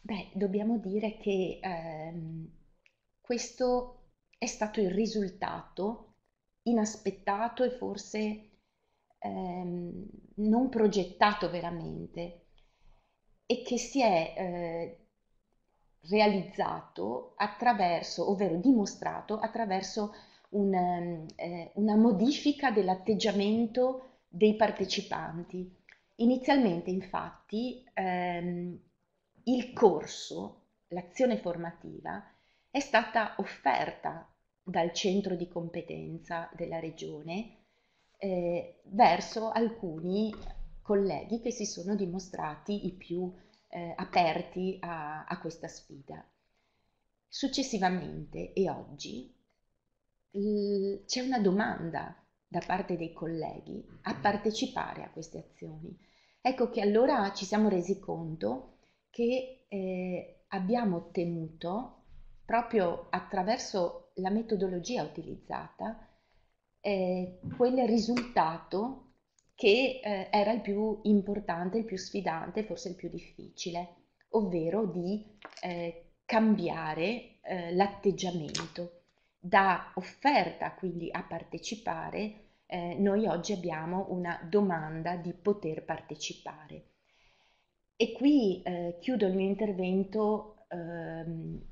Beh, dobbiamo dire che ehm, questo è stato il risultato inaspettato e forse ehm, non progettato veramente e che si è eh, realizzato attraverso, ovvero dimostrato attraverso un, eh, una modifica dell'atteggiamento dei partecipanti. Inizialmente infatti ehm, il corso, l'azione formativa, è stata offerta dal centro di competenza della regione eh, verso alcuni colleghi che si sono dimostrati i più eh, aperti a, a questa sfida. Successivamente e oggi c'è una domanda da parte dei colleghi a mm-hmm. partecipare a queste azioni. Ecco che allora ci siamo resi conto che eh, abbiamo ottenuto proprio attraverso la metodologia utilizzata, eh, quel risultato che eh, era il più importante, il più sfidante, forse il più difficile, ovvero di eh, cambiare eh, l'atteggiamento. Da offerta quindi a partecipare, eh, noi oggi abbiamo una domanda di poter partecipare. E qui eh, chiudo il mio intervento. Ehm,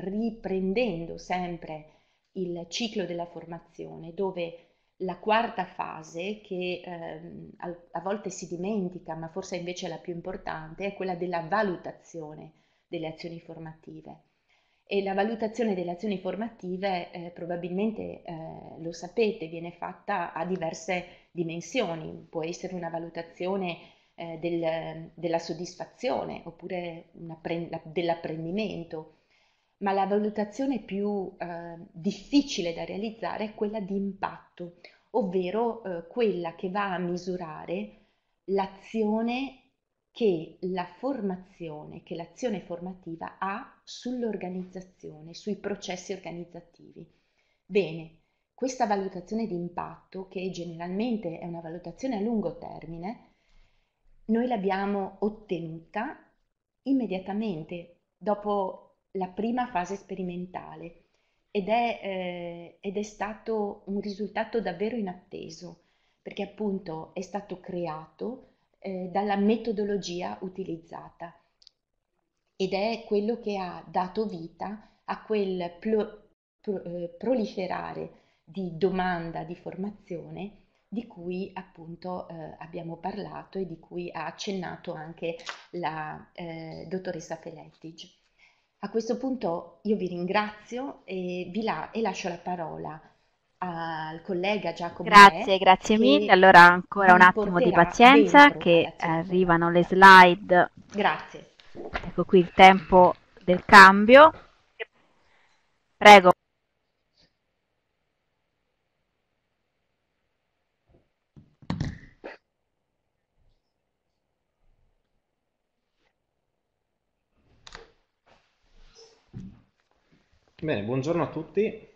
riprendendo sempre il ciclo della formazione, dove la quarta fase, che eh, a volte si dimentica, ma forse invece è la più importante, è quella della valutazione delle azioni formative. E la valutazione delle azioni formative, eh, probabilmente eh, lo sapete, viene fatta a diverse dimensioni. Può essere una valutazione eh, del, della soddisfazione oppure dell'apprendimento ma la valutazione più eh, difficile da realizzare è quella di impatto, ovvero eh, quella che va a misurare l'azione che la formazione, che l'azione formativa ha sull'organizzazione, sui processi organizzativi. Bene, questa valutazione di impatto, che generalmente è una valutazione a lungo termine, noi l'abbiamo ottenuta immediatamente dopo la prima fase sperimentale ed è, eh, ed è stato un risultato davvero inatteso perché appunto è stato creato eh, dalla metodologia utilizzata ed è quello che ha dato vita a quel pro, pro, eh, proliferare di domanda di formazione di cui appunto eh, abbiamo parlato e di cui ha accennato anche la eh, dottoressa Felettig. A questo punto io vi ringrazio e, vi la- e lascio la parola al collega Giacomo. Grazie, grazie mille. Allora ancora un attimo di pazienza che arrivano le slide. Grazie. Ecco qui il tempo del cambio. Prego. Bene, buongiorno a tutti.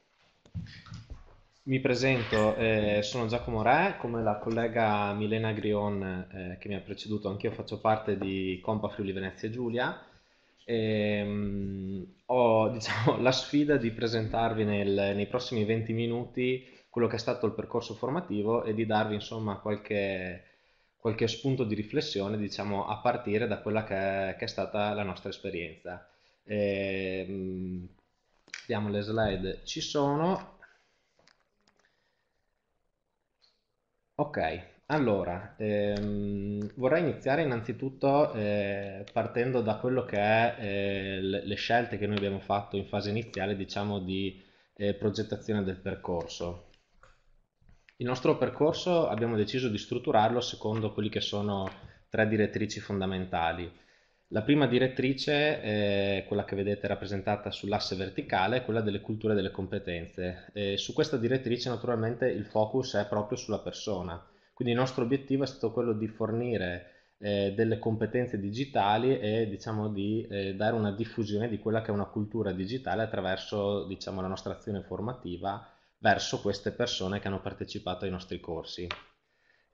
Mi presento, eh, sono Giacomo Re, come la collega Milena Grion eh, che mi ha preceduto, anch'io faccio parte di Compa Friuli Venezia Giulia. E, ehm, mh, ho diciamo, [LAUGHS] la sfida di presentarvi nel, nei prossimi 20 minuti quello che è stato il percorso formativo e di darvi insomma qualche, qualche spunto di riflessione diciamo, a partire da quella che è, che è stata la nostra esperienza. E, ehm, mh, vediamo le slide ci sono ok allora, ehm, vorrei iniziare innanzitutto eh, partendo da quello che è eh, le scelte che noi abbiamo fatto in fase iniziale, diciamo, di eh, progettazione del percorso. Il nostro percorso abbiamo deciso di strutturarlo secondo quelli che sono tre direttrici fondamentali. La prima direttrice, eh, quella che vedete rappresentata sull'asse verticale, è quella delle culture e delle competenze. E su questa direttrice naturalmente il focus è proprio sulla persona, quindi il nostro obiettivo è stato quello di fornire eh, delle competenze digitali e diciamo, di eh, dare una diffusione di quella che è una cultura digitale attraverso diciamo, la nostra azione formativa verso queste persone che hanno partecipato ai nostri corsi.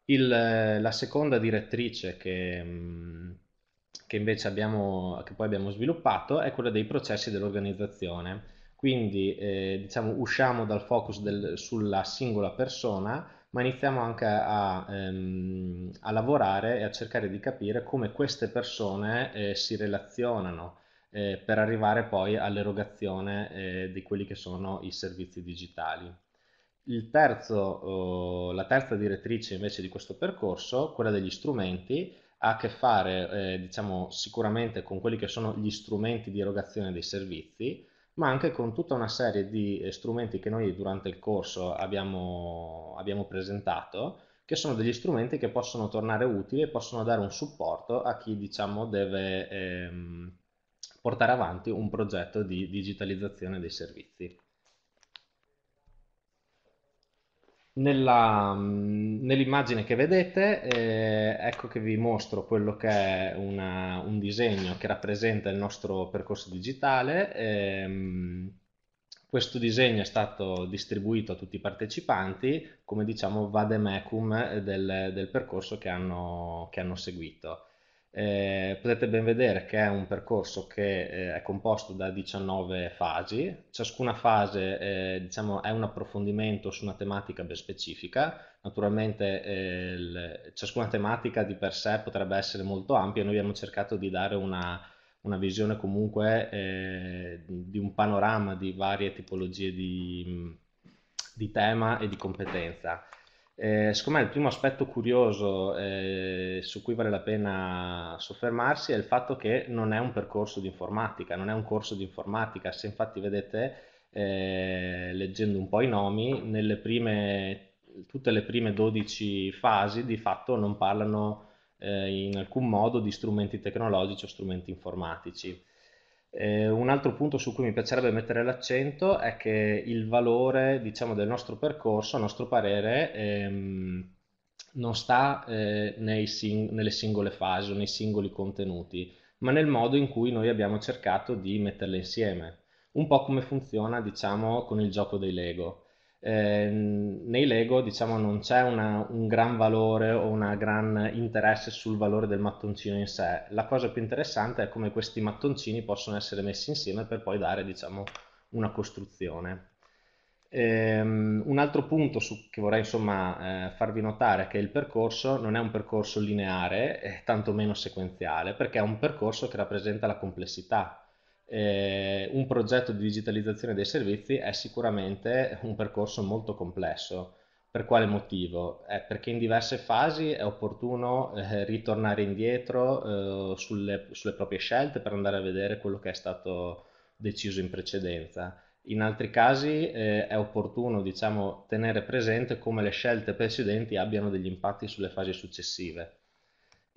Il, la seconda direttrice che... Mh, mm, che invece abbiamo, che poi abbiamo sviluppato è quella dei processi dell'organizzazione. Quindi eh, diciamo, usciamo dal focus del, sulla singola persona, ma iniziamo anche a, ehm, a, lavorare e a cercare di capire come queste persone eh, si relazionano eh, per arrivare poi all'erogazione eh, di quelli che sono i servizi digitali. Terzo, oh, la terza direttrice invece di questo percorso, quella degli strumenti, ha a che fare eh, diciamo, sicuramente con quelli che sono gli strumenti di erogazione dei servizi, ma anche con tutta una serie di eh, strumenti che noi durante il corso abbiamo, abbiamo presentato, che sono degli strumenti che possono tornare utili e possono dare un supporto a chi diciamo, deve ehm, portare avanti un progetto di digitalizzazione dei servizi. Nella, mm, nell'immagine che vedete, eh, ecco che vi mostro quello che è una, un disegno che rappresenta il nostro percorso digitale. Eh, questo disegno è stato distribuito a tutti i partecipanti come diciamo vademecum del, del percorso che hanno, che hanno seguito. Eh, potete ben vedere che è un percorso che eh, è composto da 19 fasi, ciascuna fase eh, diciamo, è un approfondimento su una tematica ben specifica, naturalmente eh, il, ciascuna tematica di per sé potrebbe essere molto ampia, noi abbiamo cercato di dare una, una visione comunque eh, di un panorama di varie tipologie di, di tema e di competenza. Eh, secondo me il primo aspetto curioso eh, su cui vale la pena soffermarsi è il fatto che non è un percorso di informatica, non è un corso di informatica. Se infatti vedete, eh, leggendo un po' i nomi, nelle prime, tutte le prime 12 fasi di fatto non parlano eh, in alcun modo di strumenti tecnologici o strumenti informatici. Eh, un altro punto su cui mi piacerebbe mettere l'accento è che il valore diciamo, del nostro percorso, a nostro parere, ehm, non sta eh, sing- nelle singole fasi o nei singoli contenuti, ma nel modo in cui noi abbiamo cercato di metterle insieme. Un po' come funziona, diciamo, con il gioco dei Lego eh, nei Lego diciamo non c'è una, un gran valore o un gran interesse sul valore del mattoncino in sé. La cosa più interessante è come questi mattoncini possono essere messi insieme per poi dare diciamo, una costruzione. Um, un altro punto su, che vorrei insomma eh, farvi notare è che il percorso non è un percorso lineare, tantomeno sequenziale, perché è un percorso che rappresenta la complessità eh, un progetto di digitalizzazione dei servizi è sicuramente un percorso molto complesso. Per quale motivo? Eh, perché in diverse fasi è opportuno eh, ritornare indietro eh, sulle, sulle, proprie scelte per andare a vedere quello che è stato deciso in precedenza. In altri casi eh, è opportuno diciamo, tenere presente come le scelte precedenti abbiano degli impatti sulle fasi successive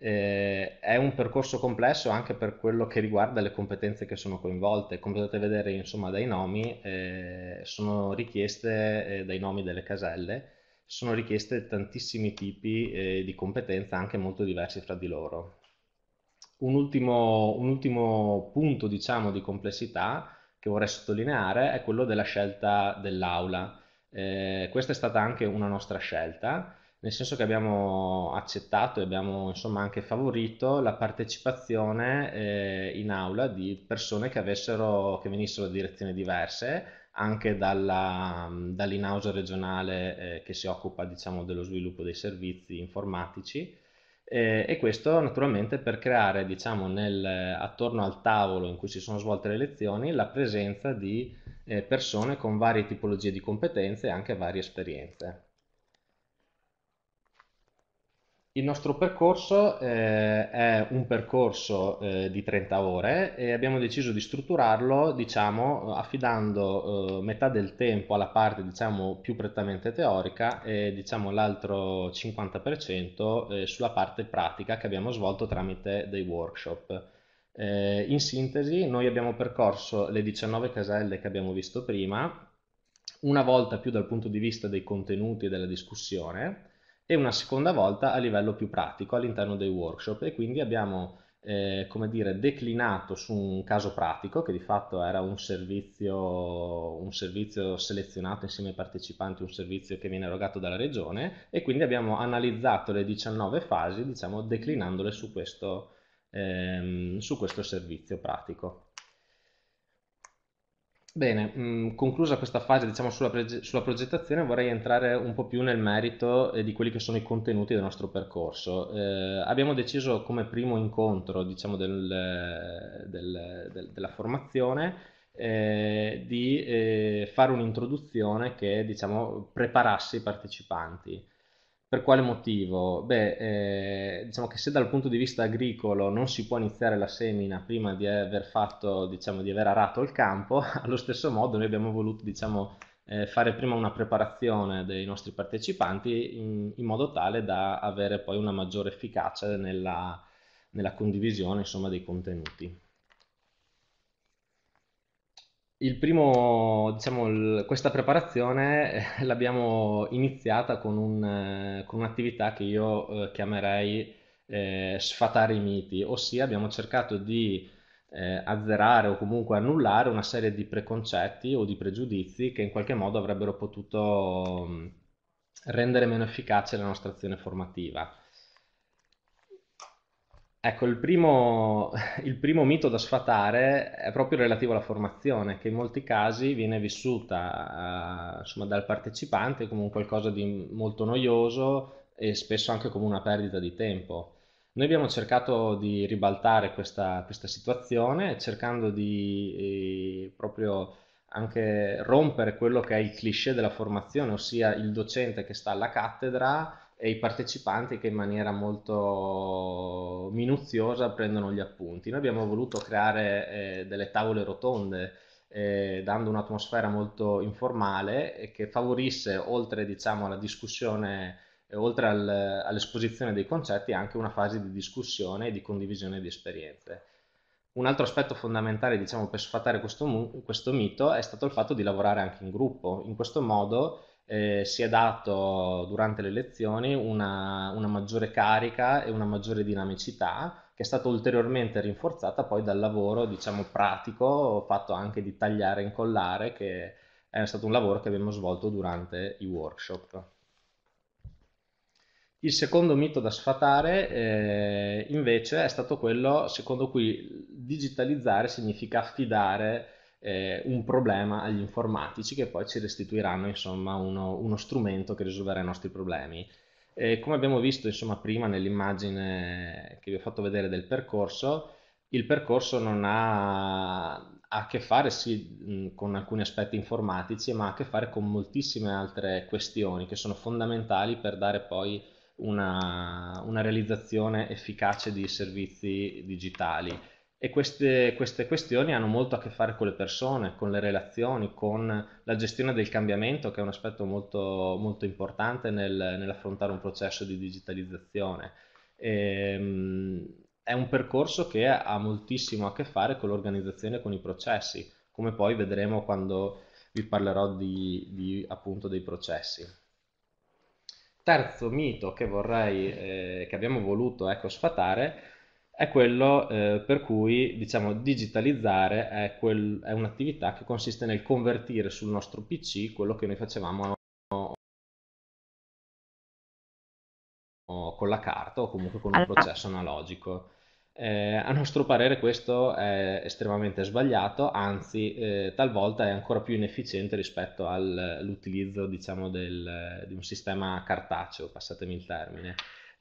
eh, è un percorso complesso anche per quello che riguarda le competenze che sono coinvolte. Come potete vedere insomma, dai nomi, eh, sono richieste eh, dai nomi delle caselle, sono richieste tantissimi tipi eh, di competenza anche molto diversi fra di loro. Un ultimo, un ultimo punto diciamo, di complessità che vorrei sottolineare è quello della scelta dell'aula. Eh, questa è stata anche una nostra scelta nel senso che abbiamo accettato e abbiamo insomma anche favorito la partecipazione eh, in aula di persone che, avessero, che venissero da direzioni diverse, anche dalla, dall'in-house regionale eh, che si occupa diciamo, dello sviluppo dei servizi informatici. Eh, e questo naturalmente per creare diciamo, nel, attorno al tavolo in cui si sono svolte le lezioni la presenza di eh, persone con varie tipologie di competenze e anche varie esperienze. Il nostro percorso eh, è un percorso eh, di 30 ore e abbiamo deciso di strutturarlo, diciamo, affidando eh, metà del tempo alla parte, diciamo, più prettamente teorica e, diciamo, l'altro 50% eh, sulla parte pratica che abbiamo svolto tramite dei workshop. Eh, in sintesi, noi abbiamo percorso le 19 caselle che abbiamo visto prima, una volta più dal punto di vista dei contenuti e della discussione, e una seconda volta a livello più pratico all'interno dei workshop e quindi abbiamo eh, come dire, declinato su un caso pratico che di fatto era un servizio, un servizio selezionato insieme ai partecipanti, un servizio che viene erogato dalla regione e quindi abbiamo analizzato le 19 fasi diciamo declinandole su questo, ehm, su questo servizio pratico. Bene, mh, mm, conclusa questa fase, diciamo, sulla, prege- sulla, progettazione, vorrei entrare un po' più nel merito eh, di quelli che sono i contenuti del nostro percorso. Eh, abbiamo deciso come primo incontro, diciamo, del, del, del, della formazione eh, di eh, fare un'introduzione che, diciamo, preparasse i partecipanti. Per quale motivo? Beh, eh, diciamo che se dal punto di vista agricolo non si può iniziare la semina prima di aver fatto, diciamo, di aver arato il campo, [LAUGHS] allo stesso modo noi abbiamo voluto, diciamo, eh, fare prima una preparazione dei nostri partecipanti in, in, modo tale da avere poi una maggiore efficacia nella, nella condivisione, insomma, dei contenuti il primo, diciamo, il, questa preparazione eh, l'abbiamo iniziata con, un, eh, con, un'attività che io eh, chiamerei eh, sfatare i miti, ossia abbiamo cercato di azzerare o comunque annullare una serie di preconcetti o di pregiudizi che in qualche modo avrebbero potuto mm, rendere meno efficace la nostra azione formativa. Ecco, il primo, [LAUGHS] il primo mito da sfatare è proprio relativo alla formazione, che in molti casi viene vissuta eh, insomma, dal partecipante come un qualcosa di molto noioso e spesso anche come una perdita di tempo. Noi abbiamo cercato di ribaltare questa, questa situazione cercando di eh, proprio anche rompere quello che è il cliché della formazione, ossia il docente che sta alla cattedra e i partecipanti che in maniera molto minuziosa prendono gli appunti. Noi abbiamo voluto creare eh, delle tavole rotonde eh, dando un'atmosfera molto informale e che favorisse oltre diciamo, alla discussione eh, oltre al, all'esposizione dei concetti anche una fase di discussione e di condivisione di esperienze. Un altro aspetto fondamentale diciamo, per sfatare questo, questo mito è stato il fatto di lavorare anche in gruppo. In questo modo eh, si è dato durante le elezioni una, una maggiore carica e una maggiore dinamicità che è stata ulteriormente rinforzata poi dal lavoro diciamo pratico fatto anche di tagliare e incollare che è stato un lavoro che abbiamo svolto durante i workshop. Il secondo mito da sfatare eh, invece è stato quello secondo cui digitalizzare significa affidare eh, un problema agli informatici che poi ci restituiranno insomma, uno, uno, strumento che risolverà i nostri problemi. E come abbiamo visto insomma, prima nell'immagine che vi ho fatto vedere del percorso, il percorso non ha, a che fare sì con alcuni aspetti informatici, ma ha a che fare con moltissime altre questioni che sono fondamentali per dare poi una, una realizzazione efficace di servizi digitali e queste, queste, questioni hanno molto a che fare con le persone, con le relazioni, con la gestione del cambiamento, che è un aspetto molto, molto importante nel, nell'affrontare un processo di digitalizzazione. E, ehm, è un percorso che ha moltissimo a che fare con l'organizzazione e con i processi, come poi vedremo quando vi parlerò di, di appunto dei processi. Terzo mito che vorrei, eh, che abbiamo voluto ecco, sfatare, è quello eh, per cui diciamo digitalizzare è, quel, è, un'attività che consiste nel convertire sul nostro PC quello che noi facevamo con la carta o comunque con un processo analogico. Eh, a nostro parere questo è estremamente sbagliato, anzi eh, talvolta è ancora più inefficiente rispetto all'utilizzo diciamo, del, di un sistema cartaceo, passatemi il termine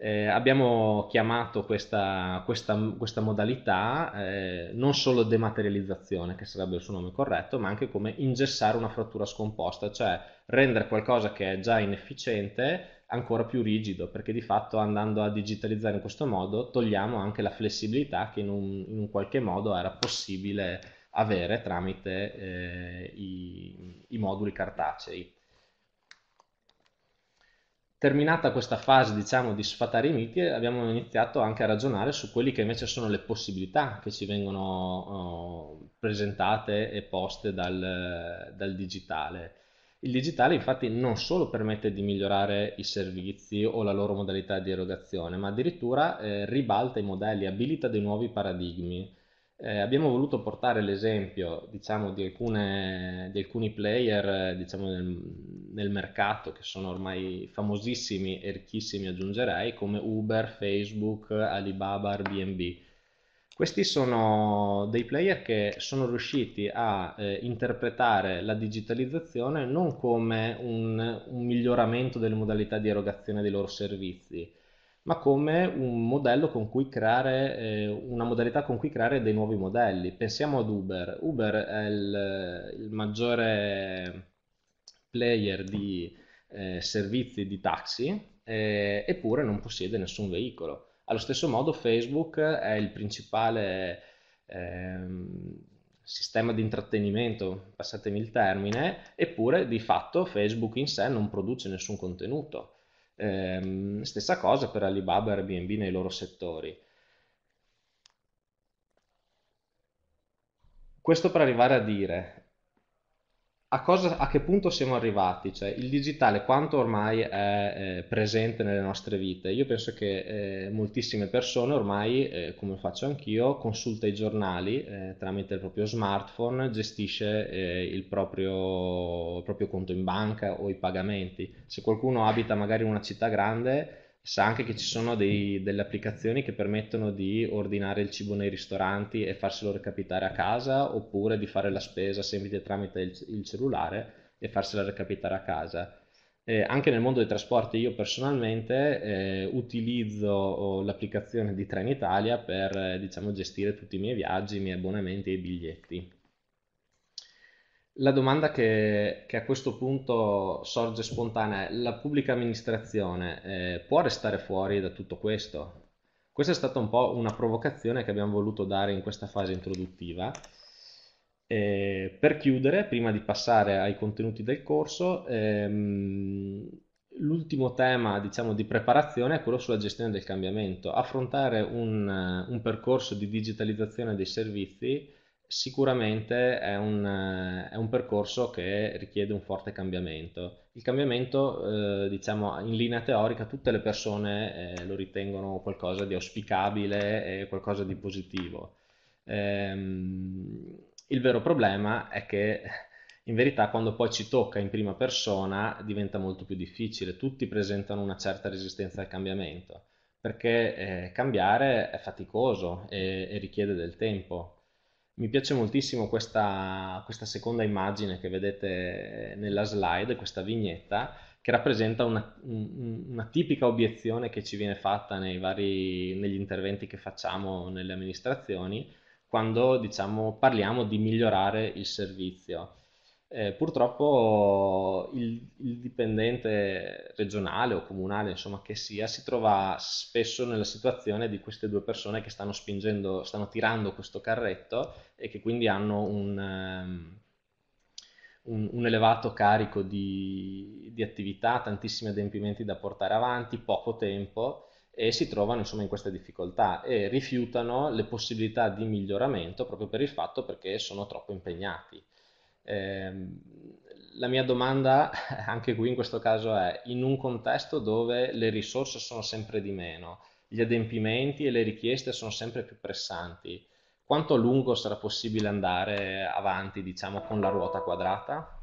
eh, abbiamo chiamato questa, questa, questa modalità eh, non solo dematerializzazione, che sarebbe il suo nome corretto, ma anche come ingessare una frattura scomposta, cioè rendere qualcosa che è già inefficiente ancora più rigido, perché di fatto andando a digitalizzare in questo modo togliamo anche la flessibilità che in un, in un qualche modo era possibile avere tramite eh, i, i moduli cartacei terminata questa fase diciamo di miti abbiamo iniziato anche a ragionare su quelli che invece sono le possibilità che ci vengono uh, presentate e poste dal, dal, digitale. Il digitale infatti non solo permette di migliorare i servizi o la loro modalità di erogazione, ma addirittura eh, ribalta i modelli, abilita dei nuovi paradigmi eh, abbiamo voluto portare l'esempio diciamo, di, alcune, di, alcuni player eh, diciamo, nel, nel, mercato che sono ormai famosissimi e ricchissimi aggiungerei come Uber, Facebook, Alibaba, Airbnb. Questi sono dei player che sono riusciti a eh, interpretare la digitalizzazione non come un, un miglioramento delle modalità di erogazione dei loro servizi, ma come un modello con cui creare, eh, una modalità con cui creare dei nuovi modelli. Pensiamo ad Uber. Uber è il, il maggiore player di eh, servizi di taxi, eh, eppure non possiede nessun veicolo. Allo stesso modo Facebook è il principale ehm, sistema di intrattenimento, passatemi il termine, eppure di fatto Facebook in sé non produce nessun contenuto. Ehm, stessa cosa per Alibaba e Airbnb nei loro settori. Questo per arrivare a dire, a, cosa, a, che punto siamo arrivati, cioè il digitale quanto ormai è eh, presente nelle nostre vite. Io penso che eh, moltissime persone ormai, eh, come faccio anch'io, consulta i giornali eh, tramite il proprio smartphone, gestisce eh, il proprio, il proprio conto in banca o i pagamenti. Se qualcuno abita magari in una città grande, sa anche che ci sono dei, delle applicazioni che permettono di ordinare il cibo nei ristoranti e farselo recapitare a casa oppure di fare la spesa semplice tramite il, il cellulare e farsela recapitare a casa. Eh, anche nel mondo dei trasporti io personalmente eh, utilizzo oh, l'applicazione di Trenitalia per eh, diciamo, gestire tutti i miei viaggi, i miei abbonamenti e i biglietti. La domanda che, che, a questo punto sorge spontanea è la pubblica amministrazione eh, può restare fuori da tutto questo? Questa è stata un po' una provocazione che abbiamo voluto dare in questa fase introduttiva. Eh, per chiudere, prima di passare ai contenuti del corso, ehm, l'ultimo tema diciamo, di preparazione è quello sulla gestione del cambiamento. Affrontare un, un percorso di digitalizzazione dei servizi sicuramente è un, è un, percorso che richiede un forte cambiamento. Il cambiamento, eh, diciamo, in linea teorica tutte le persone eh, lo ritengono qualcosa di auspicabile e qualcosa di positivo. Ehm, il vero problema è che in verità quando poi ci tocca in prima persona diventa molto più difficile, tutti presentano una certa resistenza al cambiamento perché eh, cambiare è faticoso e, e richiede del tempo mi piace moltissimo questa, questa seconda immagine che vedete nella slide, questa vignetta, che rappresenta una, una, tipica obiezione che ci viene fatta vari, negli interventi che facciamo nelle amministrazioni quando diciamo, parliamo di migliorare il servizio. Eh, purtroppo il, il, dipendente regionale o comunale, insomma che sia, si trova spesso nella situazione di queste due persone che stanno spingendo, stanno tirando questo carretto e che quindi hanno un, um, un, un elevato carico di, di, attività, tantissimi adempimenti da portare avanti, poco tempo e si trovano insomma in queste difficoltà e rifiutano le possibilità di miglioramento proprio per il fatto perché sono troppo impegnati Ehm, la mia domanda [LAUGHS] anche qui in questo caso è, in un contesto dove le risorse sono sempre di meno, gli adempimenti e le richieste sono sempre più pressanti, quanto a lungo sarà possibile andare avanti, diciamo, con la ruota quadrata?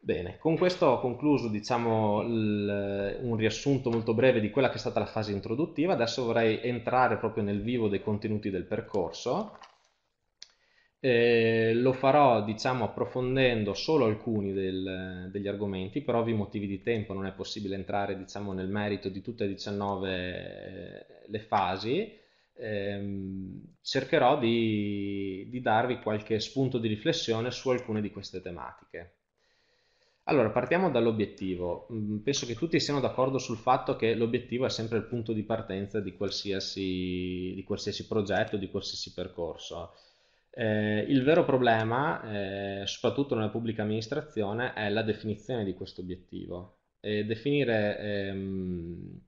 Bene, con questo ho concluso diciamo, il, un riassunto molto breve di quella che è stata la fase introduttiva, adesso vorrei entrare proprio nel vivo dei contenuti del percorso eh, lo farò diciamo approfondendo solo alcuni del, degli argomenti, per ovvi motivi di tempo non è possibile entrare diciamo, nel merito di tutte e 19 eh, le fasi. Eh, cercherò di, di, darvi qualche spunto di riflessione su alcune di queste tematiche. Allora, partiamo dall'obiettivo. Mm, penso che tutti siano d'accordo sul fatto che l'obiettivo è sempre il punto di partenza di qualsiasi, di qualsiasi progetto, di qualsiasi percorso. Eh, il vero problema, eh, soprattutto nella pubblica amministrazione, è la definizione di questo obiettivo. Definire, ehm,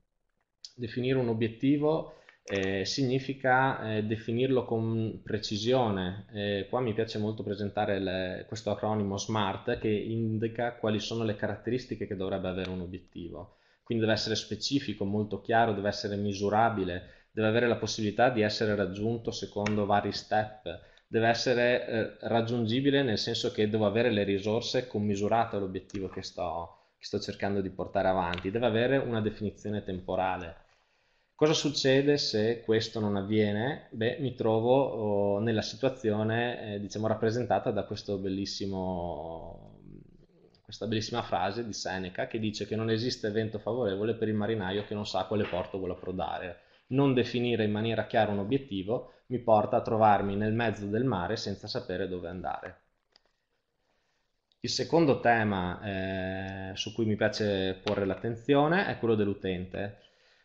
definire, un obiettivo eh, significa eh, definirlo con precisione. Eh, qua mi piace molto presentare le, questo acronimo SMART che indica quali sono le caratteristiche che dovrebbe avere un obiettivo. Quindi deve essere specifico, molto chiaro, deve essere misurabile, deve avere la possibilità di essere raggiunto secondo vari step deve essere eh, raggiungibile nel senso che devo avere le risorse commisurate all'obiettivo che sto, che sto cercando di portare avanti, deve avere una definizione temporale. Cosa succede se questo non avviene? Beh, mi trovo oh, nella situazione, eh, diciamo, rappresentata da questa bellissima frase di Seneca che dice che non esiste vento favorevole per il marinaio che non sa quale porto vuole approdare. Non definire in maniera chiara un obiettivo mi porta a trovarmi nel mezzo del mare senza sapere dove andare. Il secondo tema eh, su cui mi piace porre l'attenzione è quello dell'utente.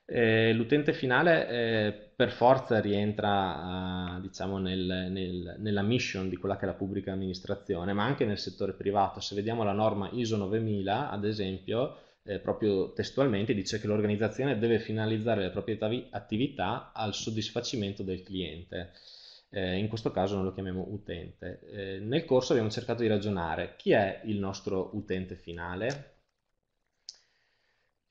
Eh, l'utente finale eh, per forza rientra ah, diciamo, nel, nel, nella mission di quella che è la pubblica amministrazione, ma anche nel settore privato. Se vediamo la norma ISO 9000, ad esempio, eh, proprio testualmente dice che l'organizzazione deve finalizzare le proprie attività al soddisfacimento del cliente. Eh, in questo caso noi lo chiamiamo utente. Eh, nel corso abbiamo cercato di ragionare chi è il nostro utente finale.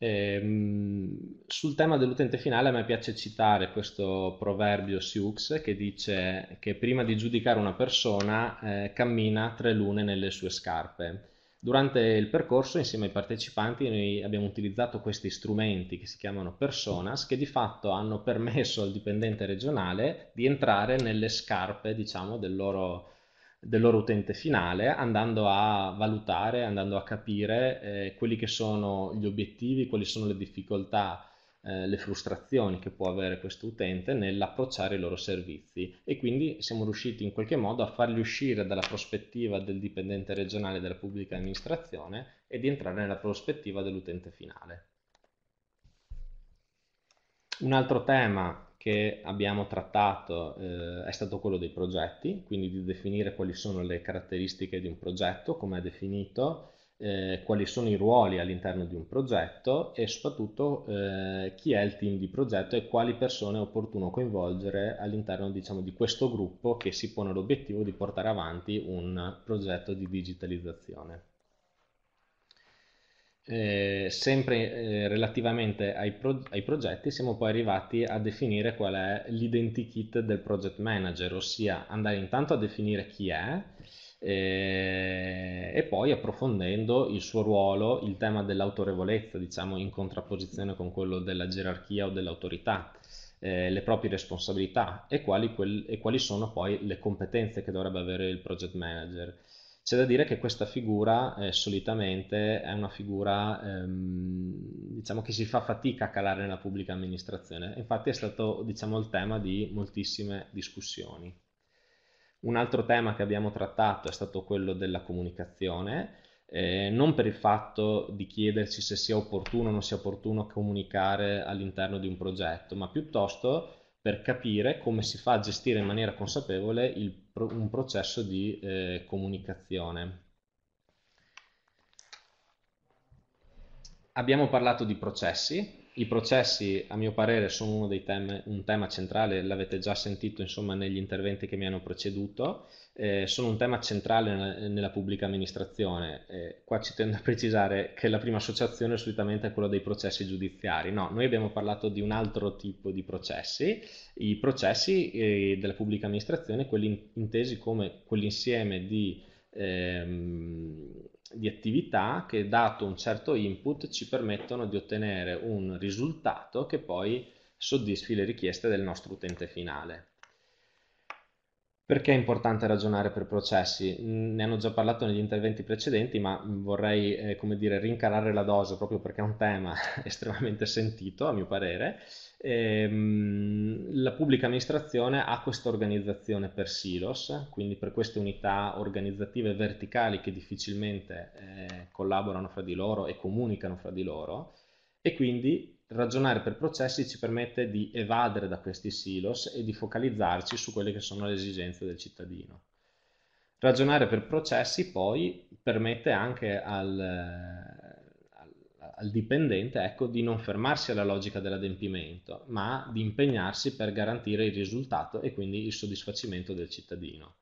Ehm, sul tema dell'utente finale a me piace citare questo proverbio Siux che dice che prima di giudicare una persona eh, cammina tre lune nelle sue scarpe. Durante il percorso, insieme ai partecipanti, noi abbiamo utilizzato questi strumenti che si chiamano personas, che di fatto hanno permesso al dipendente regionale di entrare nelle scarpe, diciamo, del loro, del loro utente finale, andando a valutare, andando a capire eh, quelli che sono gli obiettivi, quali sono le difficoltà eh, le frustrazioni che può avere questo utente nell'approcciare i loro servizi e quindi siamo riusciti in qualche modo a farli uscire dalla prospettiva del dipendente regionale della pubblica amministrazione e di entrare nella prospettiva dell'utente finale. Un altro tema che abbiamo trattato eh, è stato quello dei progetti, quindi di definire quali sono le caratteristiche di un progetto, come è definito, eh, quali sono i ruoli all'interno di un progetto e soprattutto eh, chi è il team di progetto e quali persone è opportuno coinvolgere all'interno diciamo, di questo gruppo che si pone l'obiettivo di portare avanti un progetto di digitalizzazione. Eh, sempre eh, relativamente ai, pro- ai progetti siamo poi arrivati a definire qual è l'identikit del project manager, ossia andare intanto a definire chi è, e, eh, e poi approfondendo il suo ruolo, il tema dell'autorevolezza, diciamo in contrapposizione con quello della gerarchia o dell'autorità. Eh, le proprie responsabilità e quali, quel, e quali, sono poi le competenze che dovrebbe avere il project manager. C'è da dire che questa figura eh, solitamente è una figura ehm, diciamo che si fa fatica a calare nella pubblica amministrazione, infatti è stato diciamo, il tema di moltissime discussioni. Un altro tema che abbiamo trattato è stato quello della comunicazione, eh, non per il fatto di chiederci se sia opportuno o non sia opportuno comunicare all'interno di un progetto, ma piuttosto per capire come si fa a gestire in maniera consapevole il, un processo di eh, comunicazione. Abbiamo parlato di processi, i processi, a mio parere, sono uno dei temi, un tema centrale, l'avete già sentito insomma, negli interventi che mi hanno preceduto, eh, sono un tema centrale nella, pubblica amministrazione. Eh, qua ci tendo a precisare che la prima associazione solitamente è quella dei processi giudiziari. No, noi abbiamo parlato di un altro tipo di processi, i processi eh, della pubblica amministrazione, quelli intesi come quell'insieme di... Ehm, di attività che dato un certo input ci permettono di ottenere un risultato che poi soddisfi le richieste del nostro utente finale. Perché è importante ragionare per processi? Ne hanno già parlato negli interventi precedenti, ma vorrei eh, come dire, rincarare la dose proprio perché è un tema [LAUGHS] estremamente sentito, a mio parere. Ehm, la pubblica amministrazione ha questa organizzazione per silos, quindi per queste unità organizzative verticali che difficilmente eh, collaborano fra di loro e comunicano fra di loro e quindi ragionare per processi ci permette di evadere da questi silos e di focalizzarci su quelle che sono le esigenze del cittadino. Ragionare per processi poi permette anche al, al dipendente ecco, di non fermarsi alla logica dell'adempimento, ma di impegnarsi per garantire il risultato e quindi il soddisfacimento del cittadino.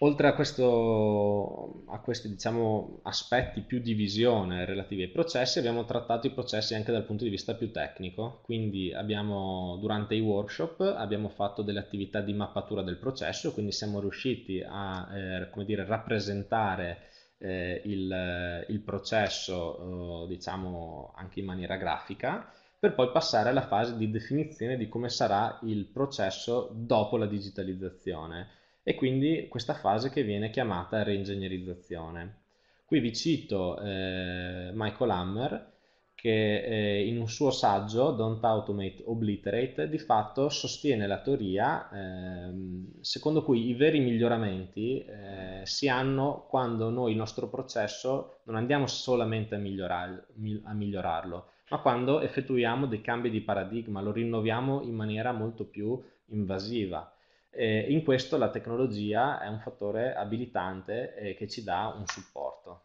Oltre a, questo, a questi diciamo, aspetti più di visione relativi ai processi, abbiamo trattato i processi anche dal punto di vista più tecnico, quindi abbiamo, durante i workshop abbiamo fatto delle attività di mappatura del processo, quindi siamo riusciti a eh, dire, rappresentare eh, il, il, processo, eh, diciamo anche in maniera grafica, per poi passare alla fase di definizione di come sarà il processo dopo la digitalizzazione e quindi questa fase che viene chiamata reingegnerizzazione. Qui vi cito eh, Michael Hammer che eh, in un suo saggio, Don't Automate Obliterate, di fatto sostiene la teoria ehm, secondo cui i veri miglioramenti eh, si hanno quando noi il nostro processo non andiamo solamente a, migliorare, a migliorarlo, ma quando effettuiamo dei cambi di paradigma, lo rinnoviamo in maniera molto più invasiva. E in questo la tecnologia è un fattore abilitante eh, che ci dà un supporto.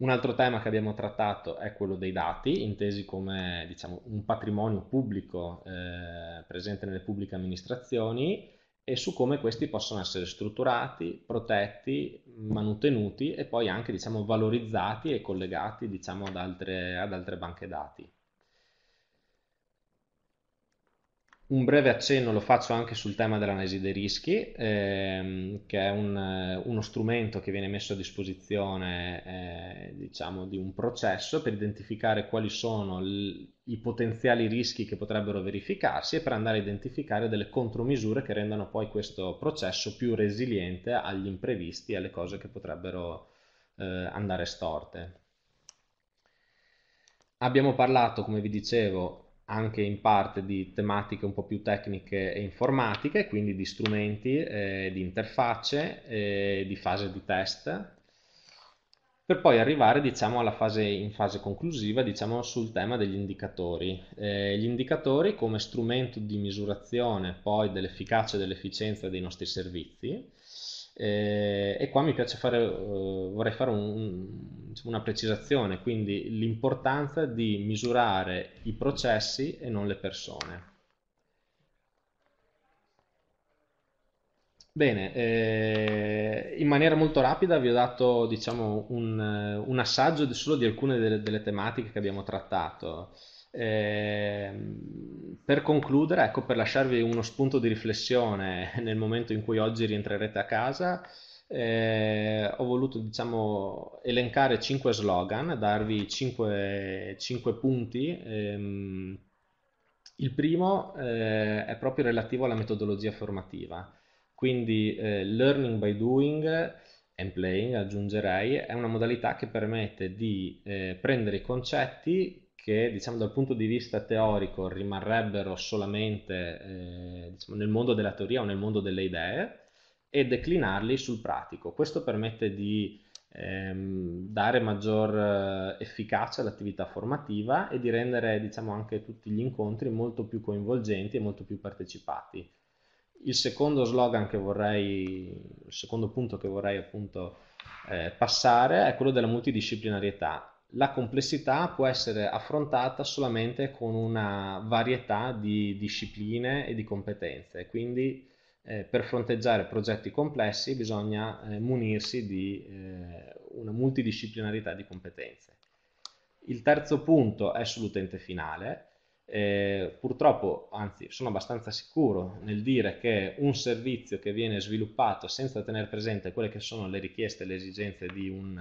Un altro tema che abbiamo trattato è quello dei dati, intesi come diciamo, un patrimonio pubblico eh, presente nelle pubbliche amministrazioni e su come questi possono essere strutturati, protetti, manutenuti e poi anche diciamo, valorizzati e collegati diciamo, ad, altre, ad altre banche dati. Un breve accenno lo faccio anche sul tema dell'analisi dei rischi, ehm, che è un, eh, uno strumento che viene messo a disposizione eh, diciamo, di un processo per identificare quali sono l- i potenziali rischi che potrebbero verificarsi e per andare a identificare delle contromisure che rendano poi questo processo più resiliente agli imprevisti e alle cose che potrebbero eh, andare storte. Abbiamo parlato, come vi dicevo, anche in parte di tematiche un po' più tecniche e informatiche, quindi di strumenti, eh, di interfacce, eh, di fase di test, per poi arrivare diciamo, alla fase, in fase conclusiva diciamo, sul tema degli indicatori. Eh, gli indicatori come strumento di misurazione poi dell'efficacia e dell'efficienza dei nostri servizi, eh, e qua mi piace fare, eh, vorrei fare un, un, una precisazione, quindi l'importanza di misurare i processi e non le persone. Bene, eh, in maniera molto rapida vi ho dato diciamo, un, eh, un assaggio di, solo di alcune delle, delle tematiche che abbiamo trattato. Ehm, per concludere, ecco, per lasciarvi uno spunto di riflessione [LAUGHS] nel momento in cui oggi rientrerete a casa, eh, ho voluto diciamo, elencare cinque slogan, darvi cinque, 5 punti. Ehm, il primo eh, è proprio relativo alla metodologia formativa, quindi eh, learning by doing and playing aggiungerei, è una modalità che permette di eh, prendere i concetti che diciamo, dal punto di vista teorico rimarrebbero solamente eh, diciamo, nel mondo della teoria o nel mondo delle idee e declinarli sul pratico. Questo permette di ehm, dare maggior eh, efficacia all'attività formativa e di rendere diciamo, anche tutti gli incontri molto più coinvolgenti e molto più partecipati. Il secondo slogan che vorrei, il secondo punto che vorrei appunto eh, passare è quello della multidisciplinarietà la complessità può essere affrontata solamente con una varietà di discipline e di competenze, quindi eh, per fronteggiare progetti complessi bisogna eh, munirsi di eh, una multidisciplinarità di competenze. Il terzo punto è sull'utente finale. Eh, purtroppo, anzi sono abbastanza sicuro nel dire che un servizio che viene sviluppato senza tenere presente quelle che sono le richieste e le esigenze di un,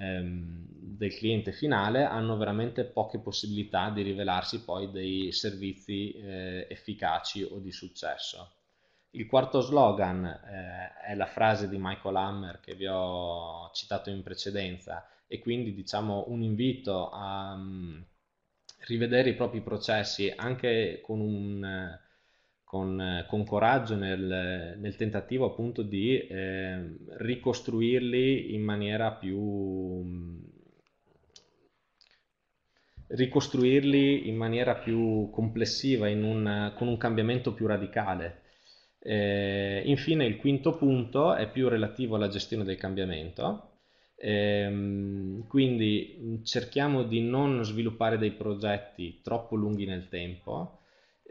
ehm, del cliente finale hanno veramente poche possibilità di rivelarsi poi dei servizi eh, efficaci o di successo. Il quarto slogan eh, è la frase di Michael Hammer che vi ho citato in precedenza e quindi diciamo un invito a um, rivedere i propri processi anche con un con, eh, con coraggio nel, nel, tentativo appunto di eh, ricostruirli in maniera più mm, ricostruirli in maniera più complessiva, un, con un cambiamento più radicale. Eh, infine il quinto punto è più relativo alla gestione del cambiamento, eh, quindi mm, cerchiamo di non sviluppare dei progetti troppo lunghi nel tempo,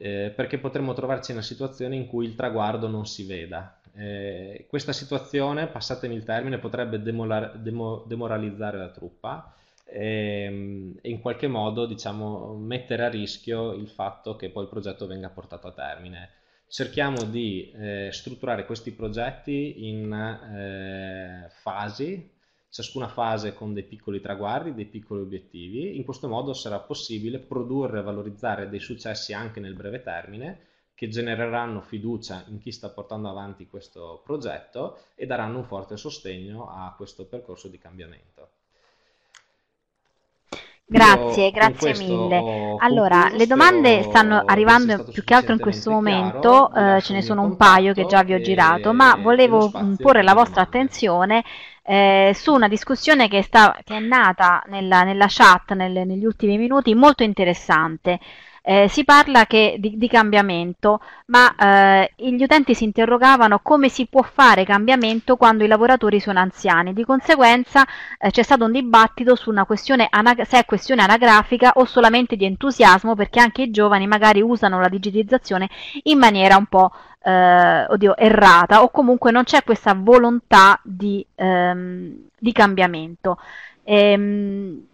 eh, perché potremmo trovarci in una situazione in cui il traguardo non si veda. Eh, questa situazione, passatemi il termine, potrebbe demolar- demo- demoralizzare la truppa e, ehm, e, in qualche modo diciamo, mettere a rischio il fatto che poi il progetto venga portato a termine. Cerchiamo di eh, strutturare questi progetti in eh, fasi ciascuna fase con dei piccoli traguardi, dei piccoli obiettivi. In questo modo sarà possibile produrre e valorizzare dei successi anche nel breve termine che genereranno fiducia in chi sta portando avanti questo progetto e daranno un forte sostegno a questo percorso di cambiamento. Grazie, Io grazie mille. Allora, le domande stanno arrivando più che altro in questo momento, eh, ce ne sono un paio che già vi ho girato, ma volevo porre la vostra attenzione eh, su una discussione che, sta, che è nata nella, nella chat nel, negli ultimi minuti molto interessante. Eh, si parla che, di, di, cambiamento, ma eh, gli utenti si interrogavano come si può fare cambiamento quando i lavoratori sono anziani. Di conseguenza eh, c'è stato un dibattito su se è questione anagrafica o solamente di entusiasmo, perché anche i giovani magari usano la digitizzazione in maniera un po' eh, oddio, errata o comunque non c'è questa volontà di, ehm, di cambiamento. Ehm,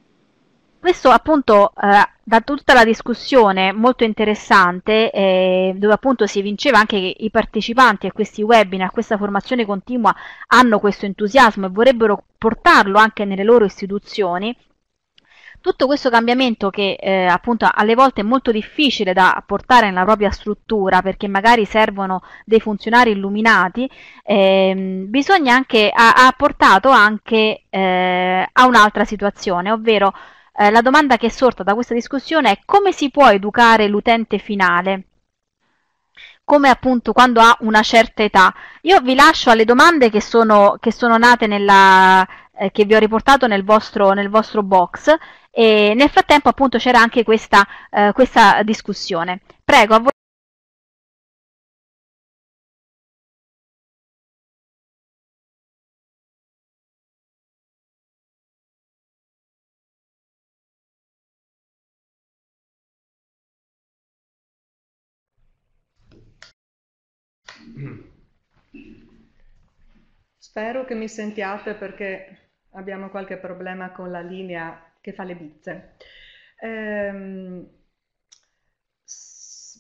questo appunto eh, da tutta la discussione molto interessante eh, dove appunto si vinceva anche che i partecipanti a questi webinar, a questa formazione continua hanno questo entusiasmo e vorrebbero portarlo anche nelle loro istituzioni tutto questo cambiamento che eh, appunto alle volte è molto difficile da portare nella propria struttura perché magari servono dei funzionari illuminati, ehm, anche, ha, ha, portato anche eh, a un'altra situazione, ovvero eh, la domanda che è sorta da questa discussione è come si può educare l'utente finale? come appunto quando ha una certa età. Io vi lascio alle domande che sono, che sono nate nella, eh, che vi ho riportato nel vostro, nel vostro box e nel frattempo appunto c'era anche questa, eh, questa discussione. Prego, a voi. Spero che mi sentiate perché abbiamo qualche problema con la linea che fa le bizze. Ehm,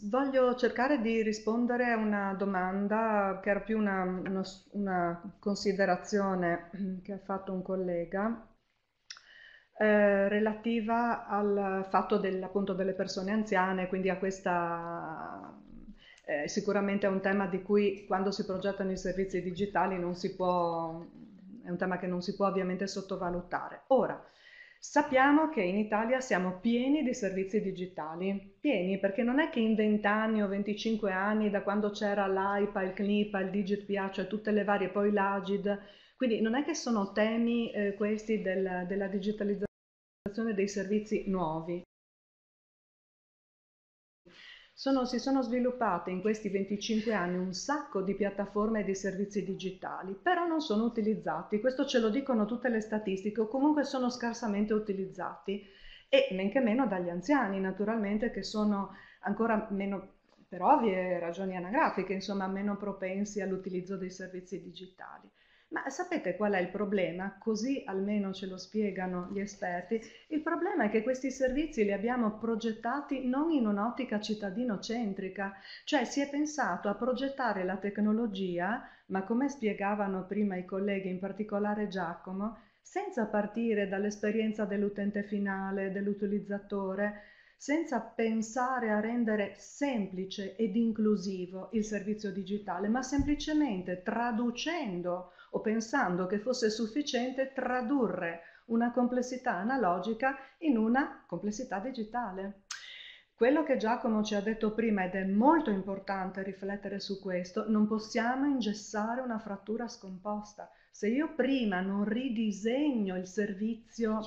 voglio cercare di rispondere a una domanda che era più una, una, una considerazione che ha fatto un collega eh, relativa al fatto del, appunto, delle persone anziane, quindi a questa eh, sicuramente è un tema di cui quando si progettano i servizi digitali non si può, è un tema che non si può ovviamente sottovalutare. Ora, Sappiamo che in Italia siamo pieni di servizi digitali, pieni perché non è che in 20 anni o 25 anni da quando c'era l'AIPA, il CNIPA, il DigitPA, cioè tutte le varie, poi l'AGID, quindi non è che sono temi eh, questi del, della digitalizzazione dei servizi nuovi, sono, si sono sviluppate in questi 25 anni un sacco di piattaforme e di servizi digitali, però non sono utilizzati, questo ce lo dicono tutte le statistiche, o comunque sono scarsamente utilizzati e men che meno dagli anziani naturalmente che sono ancora meno, per ovvie ragioni anagrafiche, insomma meno propensi all'utilizzo dei servizi digitali. Ma sapete qual è il problema? Così almeno ce lo spiegano gli esperti. Il problema è che questi servizi li abbiamo progettati non in un'ottica cittadino-centrica, cioè si è pensato a progettare la tecnologia, ma come spiegavano prima i colleghi, in particolare Giacomo, senza partire dall'esperienza dell'utente finale, dell'utilizzatore, senza pensare a rendere semplice ed inclusivo il servizio digitale, ma semplicemente traducendo o pensando che fosse sufficiente tradurre una complessità analogica in una complessità digitale. Quello che Giacomo ci ha detto prima, ed è molto importante riflettere su questo, non possiamo ingessare una frattura scomposta. Se io prima non ridisegno il servizio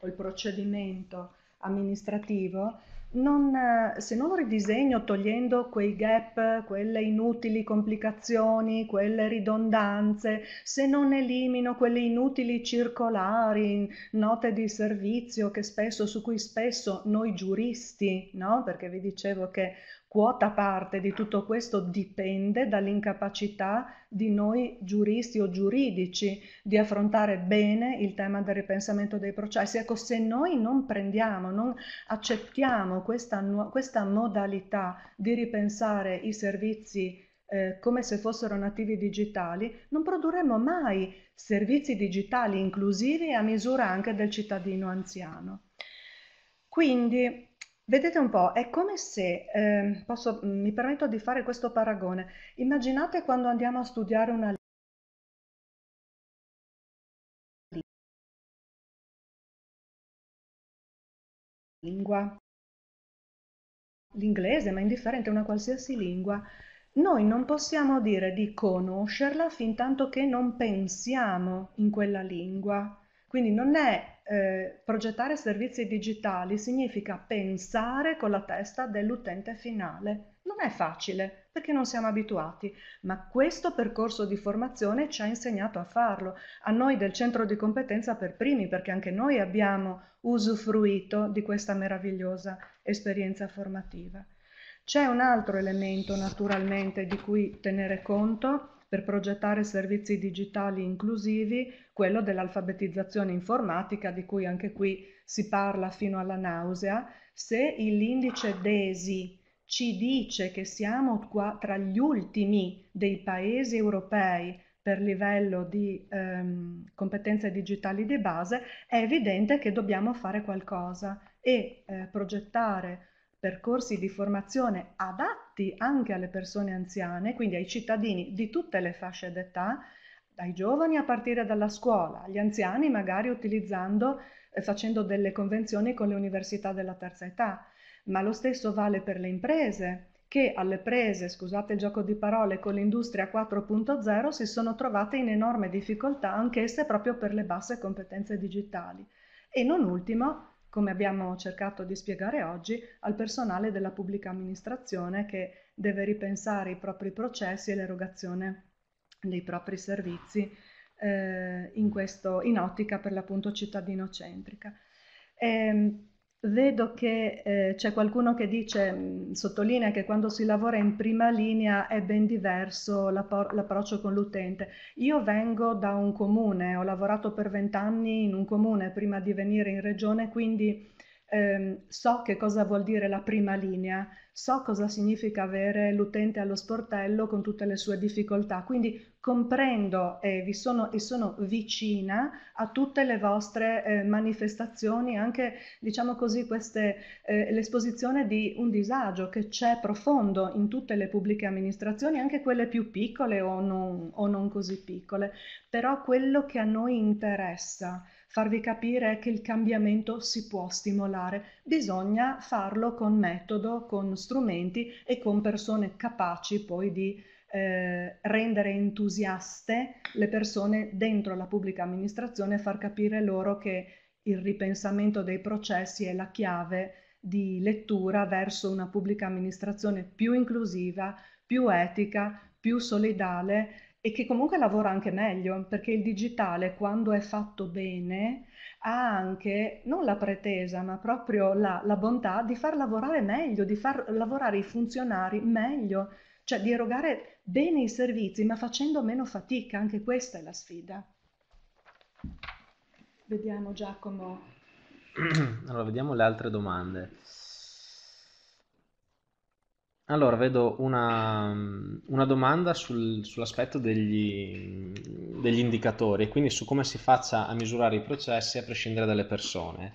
o il procedimento amministrativo, non, se non ridisegno togliendo quei gap, quelle inutili complicazioni, quelle ridondanze, se non elimino quelle inutili circolari, note di servizio spesso, su cui spesso noi giuristi, no? perché vi dicevo che quota parte di tutto questo dipende dall'incapacità di noi giuristi o giuridici di affrontare bene il tema del ripensamento dei processi. Ecco, se noi non prendiamo, non accettiamo questa, questa modalità di ripensare i servizi eh, come se fossero nativi digitali, non produrremo mai servizi digitali inclusivi a misura anche del cittadino anziano. Quindi Vedete un po', è come se, ehm, posso, mm, mi permetto di fare questo paragone, immaginate quando andiamo a studiare una lingua, l'inglese, ma indifferente, una qualsiasi lingua, noi non possiamo dire di conoscerla fin tanto che non pensiamo in quella lingua. Quindi non è eh, progettare servizi digitali, significa pensare con la testa dell'utente finale. Non è facile perché non siamo abituati, ma questo percorso di formazione ci ha insegnato a farlo, a noi del centro di competenza per primi, perché anche noi abbiamo usufruito di questa meravigliosa esperienza formativa. C'è un altro elemento naturalmente di cui tenere conto, per progettare servizi digitali inclusivi, quello dell'alfabetizzazione informatica di cui anche qui si parla fino alla nausea, se l'indice DESI ci dice che siamo qua tra gli ultimi dei paesi europei per livello di ehm, competenze digitali di base, è evidente che dobbiamo fare qualcosa e eh, progettare percorsi di formazione adatti anche alle persone anziane, quindi ai cittadini di tutte le fasce d'età, dai giovani a partire dalla scuola, agli anziani magari utilizzando, eh, facendo delle convenzioni con le università della terza età, ma lo stesso vale per le imprese che alle prese, scusate il gioco di parole, con l'industria 4.0 si sono trovate in enorme difficoltà anch'esse proprio per le basse competenze digitali. E non ultimo, come abbiamo cercato di spiegare oggi, al personale della pubblica amministrazione che deve ripensare i propri processi e l'erogazione dei propri servizi eh, in, questo, in ottica per l'appunto cittadino centrica. E, ehm, Vedo che eh, c'è qualcuno che dice, mh, mm, sottolinea che quando si lavora in prima linea è ben diverso l'approccio con l'utente. Io vengo da un comune, ho lavorato per vent'anni in un comune prima di venire in regione, quindi ehm, so che cosa vuol dire la prima linea, so cosa significa avere l'utente allo sportello con tutte le sue difficoltà, quindi comprendo e, vi sono, e sono vicina a tutte le vostre eh, manifestazioni, anche diciamo così queste, eh, l'esposizione di un disagio che c'è profondo in tutte le pubbliche amministrazioni, anche quelle più piccole o non, o non così piccole, però quello che a noi interessa farvi capire che il cambiamento si può stimolare, bisogna farlo con metodo, con strumenti e con persone capaci poi di eh, rendere entusiaste le persone dentro la pubblica amministrazione e far capire loro che il ripensamento dei processi è la chiave di lettura verso una pubblica amministrazione più inclusiva, più etica, più solidale e che comunque lavora anche meglio, perché il digitale quando è fatto bene ha anche non la pretesa, ma proprio la, la bontà di far lavorare meglio, di far lavorare i funzionari meglio, cioè di erogare bene i servizi, ma facendo meno fatica, anche questa è la sfida. Vediamo Giacomo. [CLEARS THROAT] Allora, vediamo le altre domande. Allora, vedo una, una domanda sul- sull'aspetto degli, degli indicatori, quindi su come si faccia a misurare i processi a prescindere dalle persone.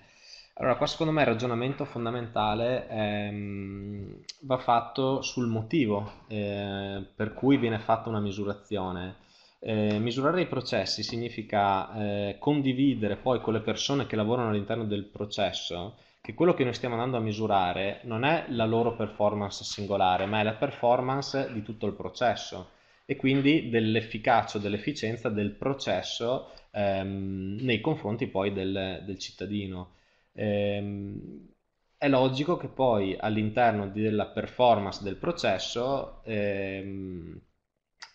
Allora, qua secondo me il ragionamento fondamentale ehm, va fatto sul motivo eh, per cui viene fatta una misurazione. Eh, misurare i processi significa eh, condividere poi con le persone che lavorano all'interno del processo che quello che noi stiamo andando a misurare non è la loro performance singolare, ma è la performance di tutto il processo e quindi dell'efficacia o dell'efficienza del processo ehm, nei confronti poi del, del cittadino. Ehm, è logico che poi all'interno della performance del processo ehm,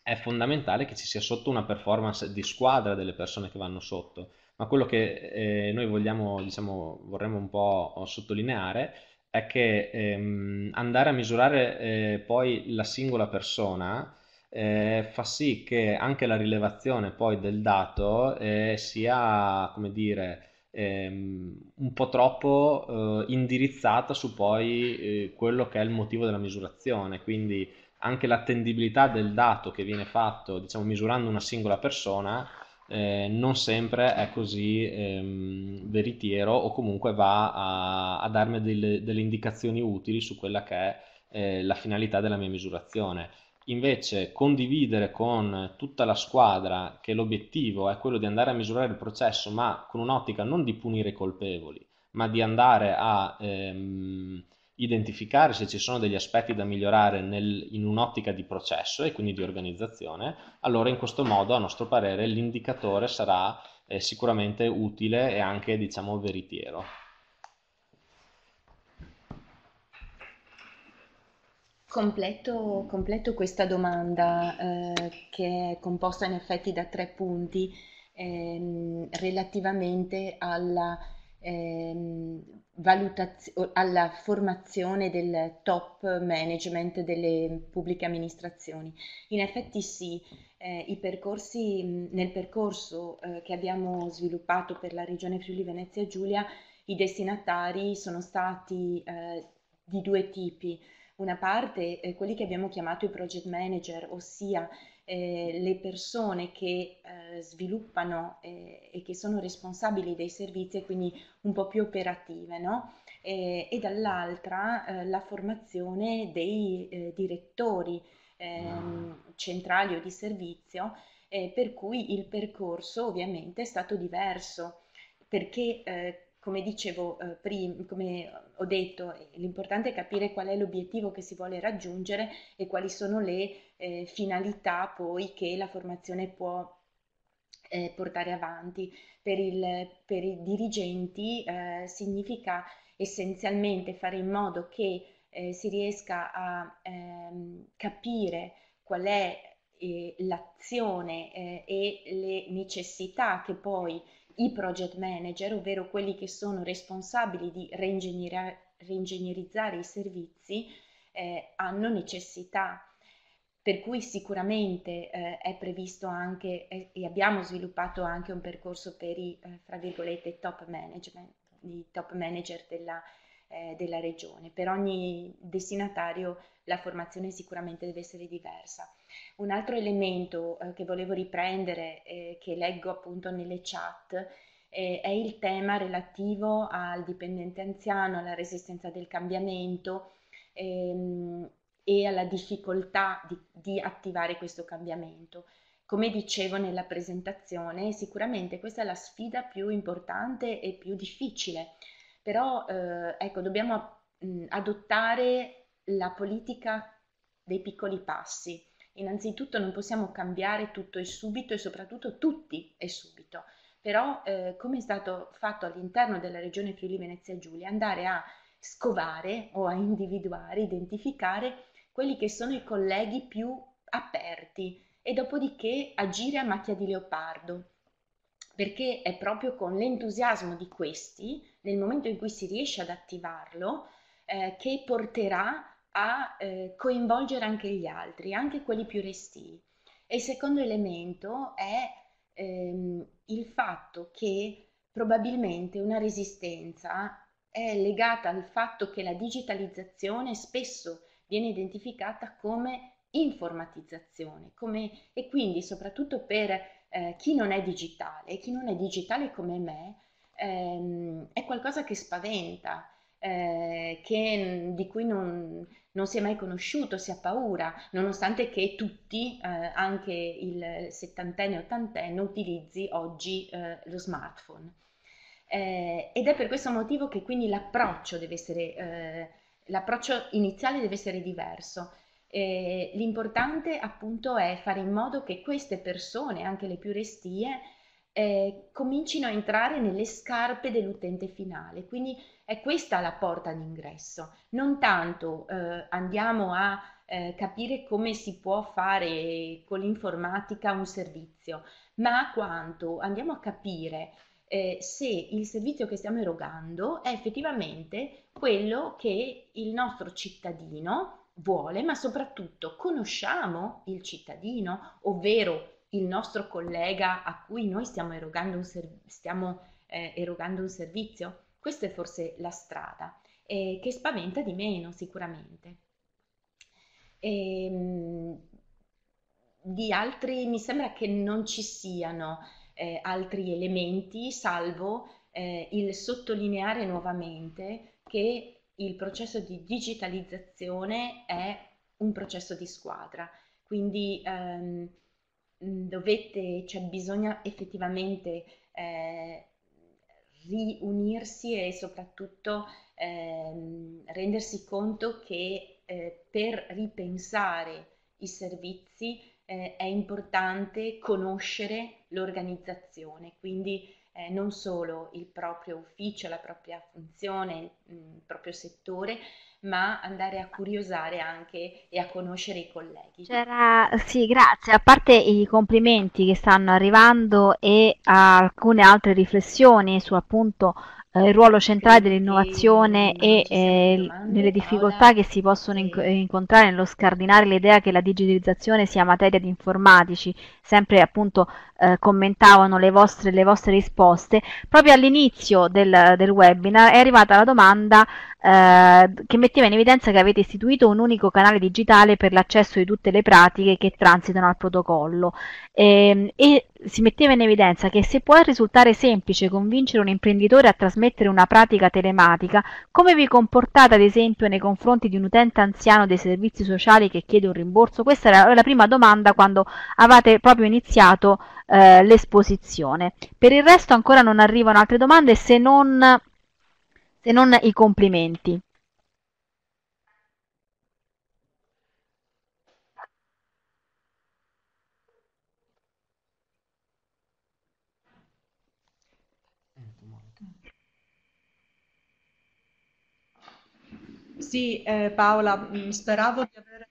è fondamentale che ci sia sotto una performance di squadra delle persone che vanno sotto ma quello che eh, noi vogliamo, diciamo, vorremmo un po' oh, sottolineare è che ehm, andare a misurare eh, poi la singola persona eh, fa sì che anche la rilevazione poi del dato eh, sia, come dire, ehm, un po' troppo eh, indirizzata su poi eh, quello che è il motivo della misurazione, quindi anche l'attendibilità del dato che viene fatto, diciamo, misurando una singola persona eh, non sempre è così ehm, veritiero o comunque va a, a darmi delle, delle, indicazioni utili su quella che è eh, la finalità della mia misurazione. Invece condividere con tutta la squadra che l'obiettivo è quello di andare a misurare il processo ma con un'ottica non di punire i colpevoli, ma di andare a... Ehm, identificare se ci sono degli aspetti da migliorare nel, in un'ottica di processo e quindi di organizzazione, allora in questo modo a nostro parere l'indicatore sarà eh, sicuramente utile e anche diciamo veritiero. Completo, completo questa domanda eh, che è composta in effetti da tre punti ehm, relativamente alla ehm, alla formazione del top management delle pubbliche amministrazioni. In effetti sì, eh, percorsi, nel percorso eh, che abbiamo sviluppato per la Regione Friuli Venezia Giulia, i destinatari sono stati eh, di due tipi. Una parte, quelli che abbiamo chiamato i project manager, ossia eh, le persone che eh, sviluppano eh, e che sono responsabili dei servizi e quindi un po' più operative, no? Eh, e dall'altra eh, la formazione dei eh, direttori ehm, centrali o di servizio, per cui il percorso ovviamente è stato diverso perché come dicevo eh, prima, come ho detto, l'importante è capire qual è l'obiettivo che si vuole raggiungere e quali sono le eh, finalità poi che la formazione può eh, portare avanti. Per, il, per i dirigenti eh, significa essenzialmente fare in modo che eh, si riesca a ehm, capire qual è eh, l'azione e le necessità che poi i project manager, ovvero quelli che sono responsabili di reingegnerizzare i servizi, eh, hanno necessità. Per cui sicuramente eh, è previsto anche eh, e abbiamo sviluppato anche un percorso per i, eh, fra virgolette, top management, i top manager della, eh, della regione. Per ogni destinatario la formazione sicuramente deve essere diversa. Un altro elemento eh, che volevo riprendere, eh, che leggo appunto nelle chat, eh, è il tema relativo al dipendente anziano, alla resistenza del cambiamento ehm, e alla difficoltà di, di attivare questo cambiamento. Come dicevo nella presentazione, sicuramente questa è la sfida più importante e più difficile, però eh, ecco, dobbiamo adottare la politica dei piccoli passi. Innanzitutto non possiamo cambiare tutto e subito e soprattutto tutti e subito, però eh, come è stato fatto all'interno della regione Friuli Venezia Giulia, andare a scovare o a individuare, identificare quelli che sono i colleghi più aperti e dopodiché agire a macchia di leopardo, perché è proprio con l'entusiasmo di questi, nel momento in cui si riesce ad attivarlo, eh, che porterà a a eh, coinvolgere anche gli altri, anche quelli più restii. E il secondo elemento è ehm, il fatto che probabilmente una resistenza è legata al fatto che la digitalizzazione spesso viene identificata come informatizzazione come, e quindi soprattutto per eh, chi non è digitale, chi non è digitale come me, ehm, è qualcosa che spaventa eh, che, mm, di cui non, non, si è mai conosciuto, si ha paura, nonostante che tutti, eh, anche il settantenne e ottantenne, utilizzi oggi eh, lo smartphone. Eh, ed è per questo motivo che quindi l'approccio, deve essere, eh, l'approccio iniziale deve essere diverso. l'importante appunto è fare in modo che queste persone, anche le più restie, eh, comincino a entrare nelle scarpe dell'utente finale. Quindi è questa la porta d'ingresso. Non tanto eh, andiamo a eh, capire come si può fare con l'informatica un servizio, ma quanto andiamo a capire eh, se il servizio che stiamo erogando è effettivamente quello che il nostro cittadino vuole, ma soprattutto conosciamo il cittadino, ovvero il nostro collega a cui noi stiamo erogando un, serv- stiamo, eh, erogando un servizio? Questa è forse la strada eh, che spaventa di meno sicuramente. E, ehm, di altri mi sembra che non ci siano eh, altri elementi salvo eh, il sottolineare nuovamente che il processo di digitalizzazione è un processo di squadra. Quindi ehm, Mm, dovete, cioè bisogna effettivamente eh, riunirsi e soprattutto eh, rendersi conto che eh, per ripensare i servizi eh, è importante conoscere l'organizzazione, quindi eh, non solo il proprio ufficio, la propria funzione, mm, il proprio settore, ma andare a curiosare anche e a conoscere i colleghi. C'era, sì, grazie. A parte i complimenti che stanno arrivando e alcune altre riflessioni su appunto eh, il ruolo centrale dell'innovazione e eh, nelle difficoltà che si possono inc- incontrare nello scardinare l'idea che la digitalizzazione sia materia di informatici, sempre appunto eh, commentavano le vostre, le vostre, risposte, proprio all'inizio del, del, webinar è arrivata la domanda eh, che metteva in evidenza che avete istituito un unico canale digitale per l'accesso di tutte le pratiche che transitano al protocollo e, ehm, e si metteva in evidenza che se può risultare semplice convincere un imprenditore a trasmettere una pratica telematica, come vi comportate ad esempio nei confronti di un utente anziano dei servizi sociali che chiede un rimborso? Questa era la prima domanda quando avete proprio iniziato eh, l'esposizione. Per il resto ancora non arrivano altre domande se non, se non i complimenti. Sì, eh, Paola, mm, speravo di aver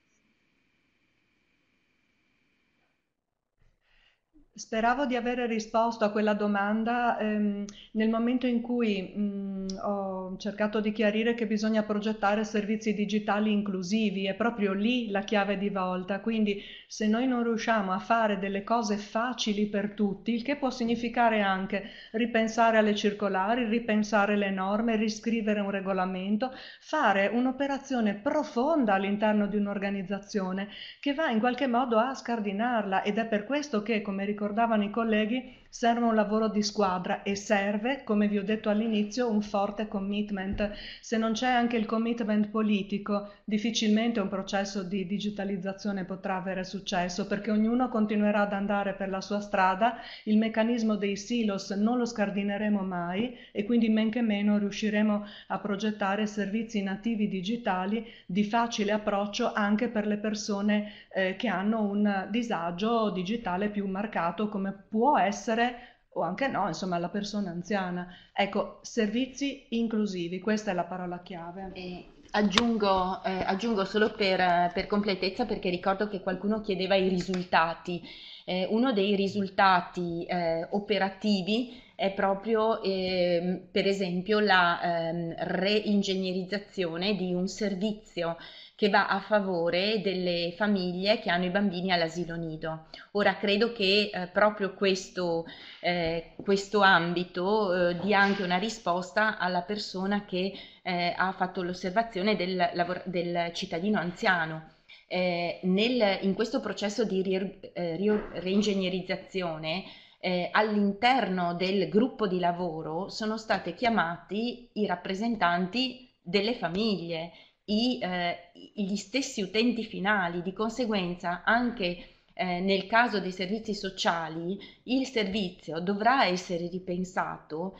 Speravo di avere risposto a quella domanda ehm, nel momento in cui mh, mm, ho cercato di chiarire che bisogna progettare servizi digitali inclusivi, è proprio lì la chiave di volta, quindi se noi non riusciamo a fare delle cose facili per tutti, il che può significare anche ripensare alle circolari, ripensare le norme, riscrivere un regolamento, fare un'operazione profonda all'interno di un'organizzazione che va in qualche modo a scardinarla ed è per questo che, come ricordiamo, ricordavano i colleghi, serve un lavoro di squadra e serve, come vi ho detto all'inizio, un forte commitment. Se non c'è anche il commitment politico, difficilmente un processo di digitalizzazione potrà avere successo perché ognuno continuerà ad andare per la sua strada, il meccanismo dei silos non lo scardineremo mai e quindi men che meno riusciremo a progettare servizi nativi digitali di facile approccio anche per le persone eh, che hanno un disagio digitale più marcato come può essere giovane o anche no, insomma, alla persona anziana. Ecco, servizi inclusivi, questa è la parola chiave. E aggiungo, eh, aggiungo solo per, per completezza, perché ricordo che qualcuno chiedeva i risultati. Eh, uno dei risultati eh, operativi è proprio eh, per esempio la ehm, reingegnerizzazione di un servizio che va a favore delle famiglie che hanno i bambini all'asilo nido. Ora credo che eh, proprio questo, eh, questo ambito eh, dia anche una risposta alla persona che eh, ha fatto l'osservazione del, del cittadino anziano. Eh, nel, in questo processo di eh, reingegnerizzazione eh, all'interno del gruppo di lavoro sono stati chiamati i rappresentanti delle famiglie i, eh, gli stessi utenti finali, di conseguenza anche eh, nel caso dei servizi sociali il servizio dovrà essere ripensato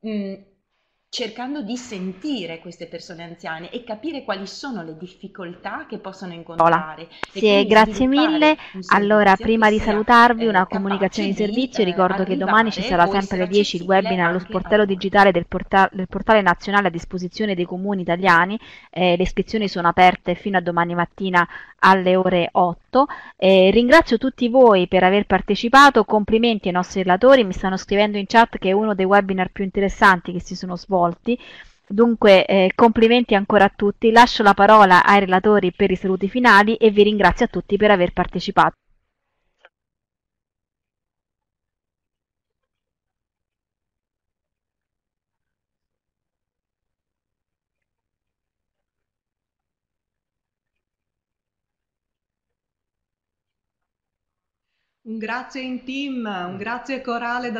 mh, mm, cercando di sentire queste persone anziane e capire quali sono le difficoltà che possono incontrare. Sì, grazie mille. Allora, prima di salutarvi, eh, una comunicazione di servizio, eh, ricordo che domani ci sarà sempre alle 10 il webinar allo sportello digitale del, porta- del, portale nazionale a disposizione dei comuni italiani, eh, le iscrizioni sono aperte fino a domani mattina alle ore 8. Eh, ringrazio tutti voi per aver partecipato, complimenti ai nostri relatori, mi stanno scrivendo in chat che è uno dei webinar più interessanti che si sono svolti coinvolti. Dunque, eh, complimenti ancora a tutti, lascio la parola ai relatori per i saluti finali e vi ringrazio a tutti per aver partecipato. Un grazie in team, un grazie corale da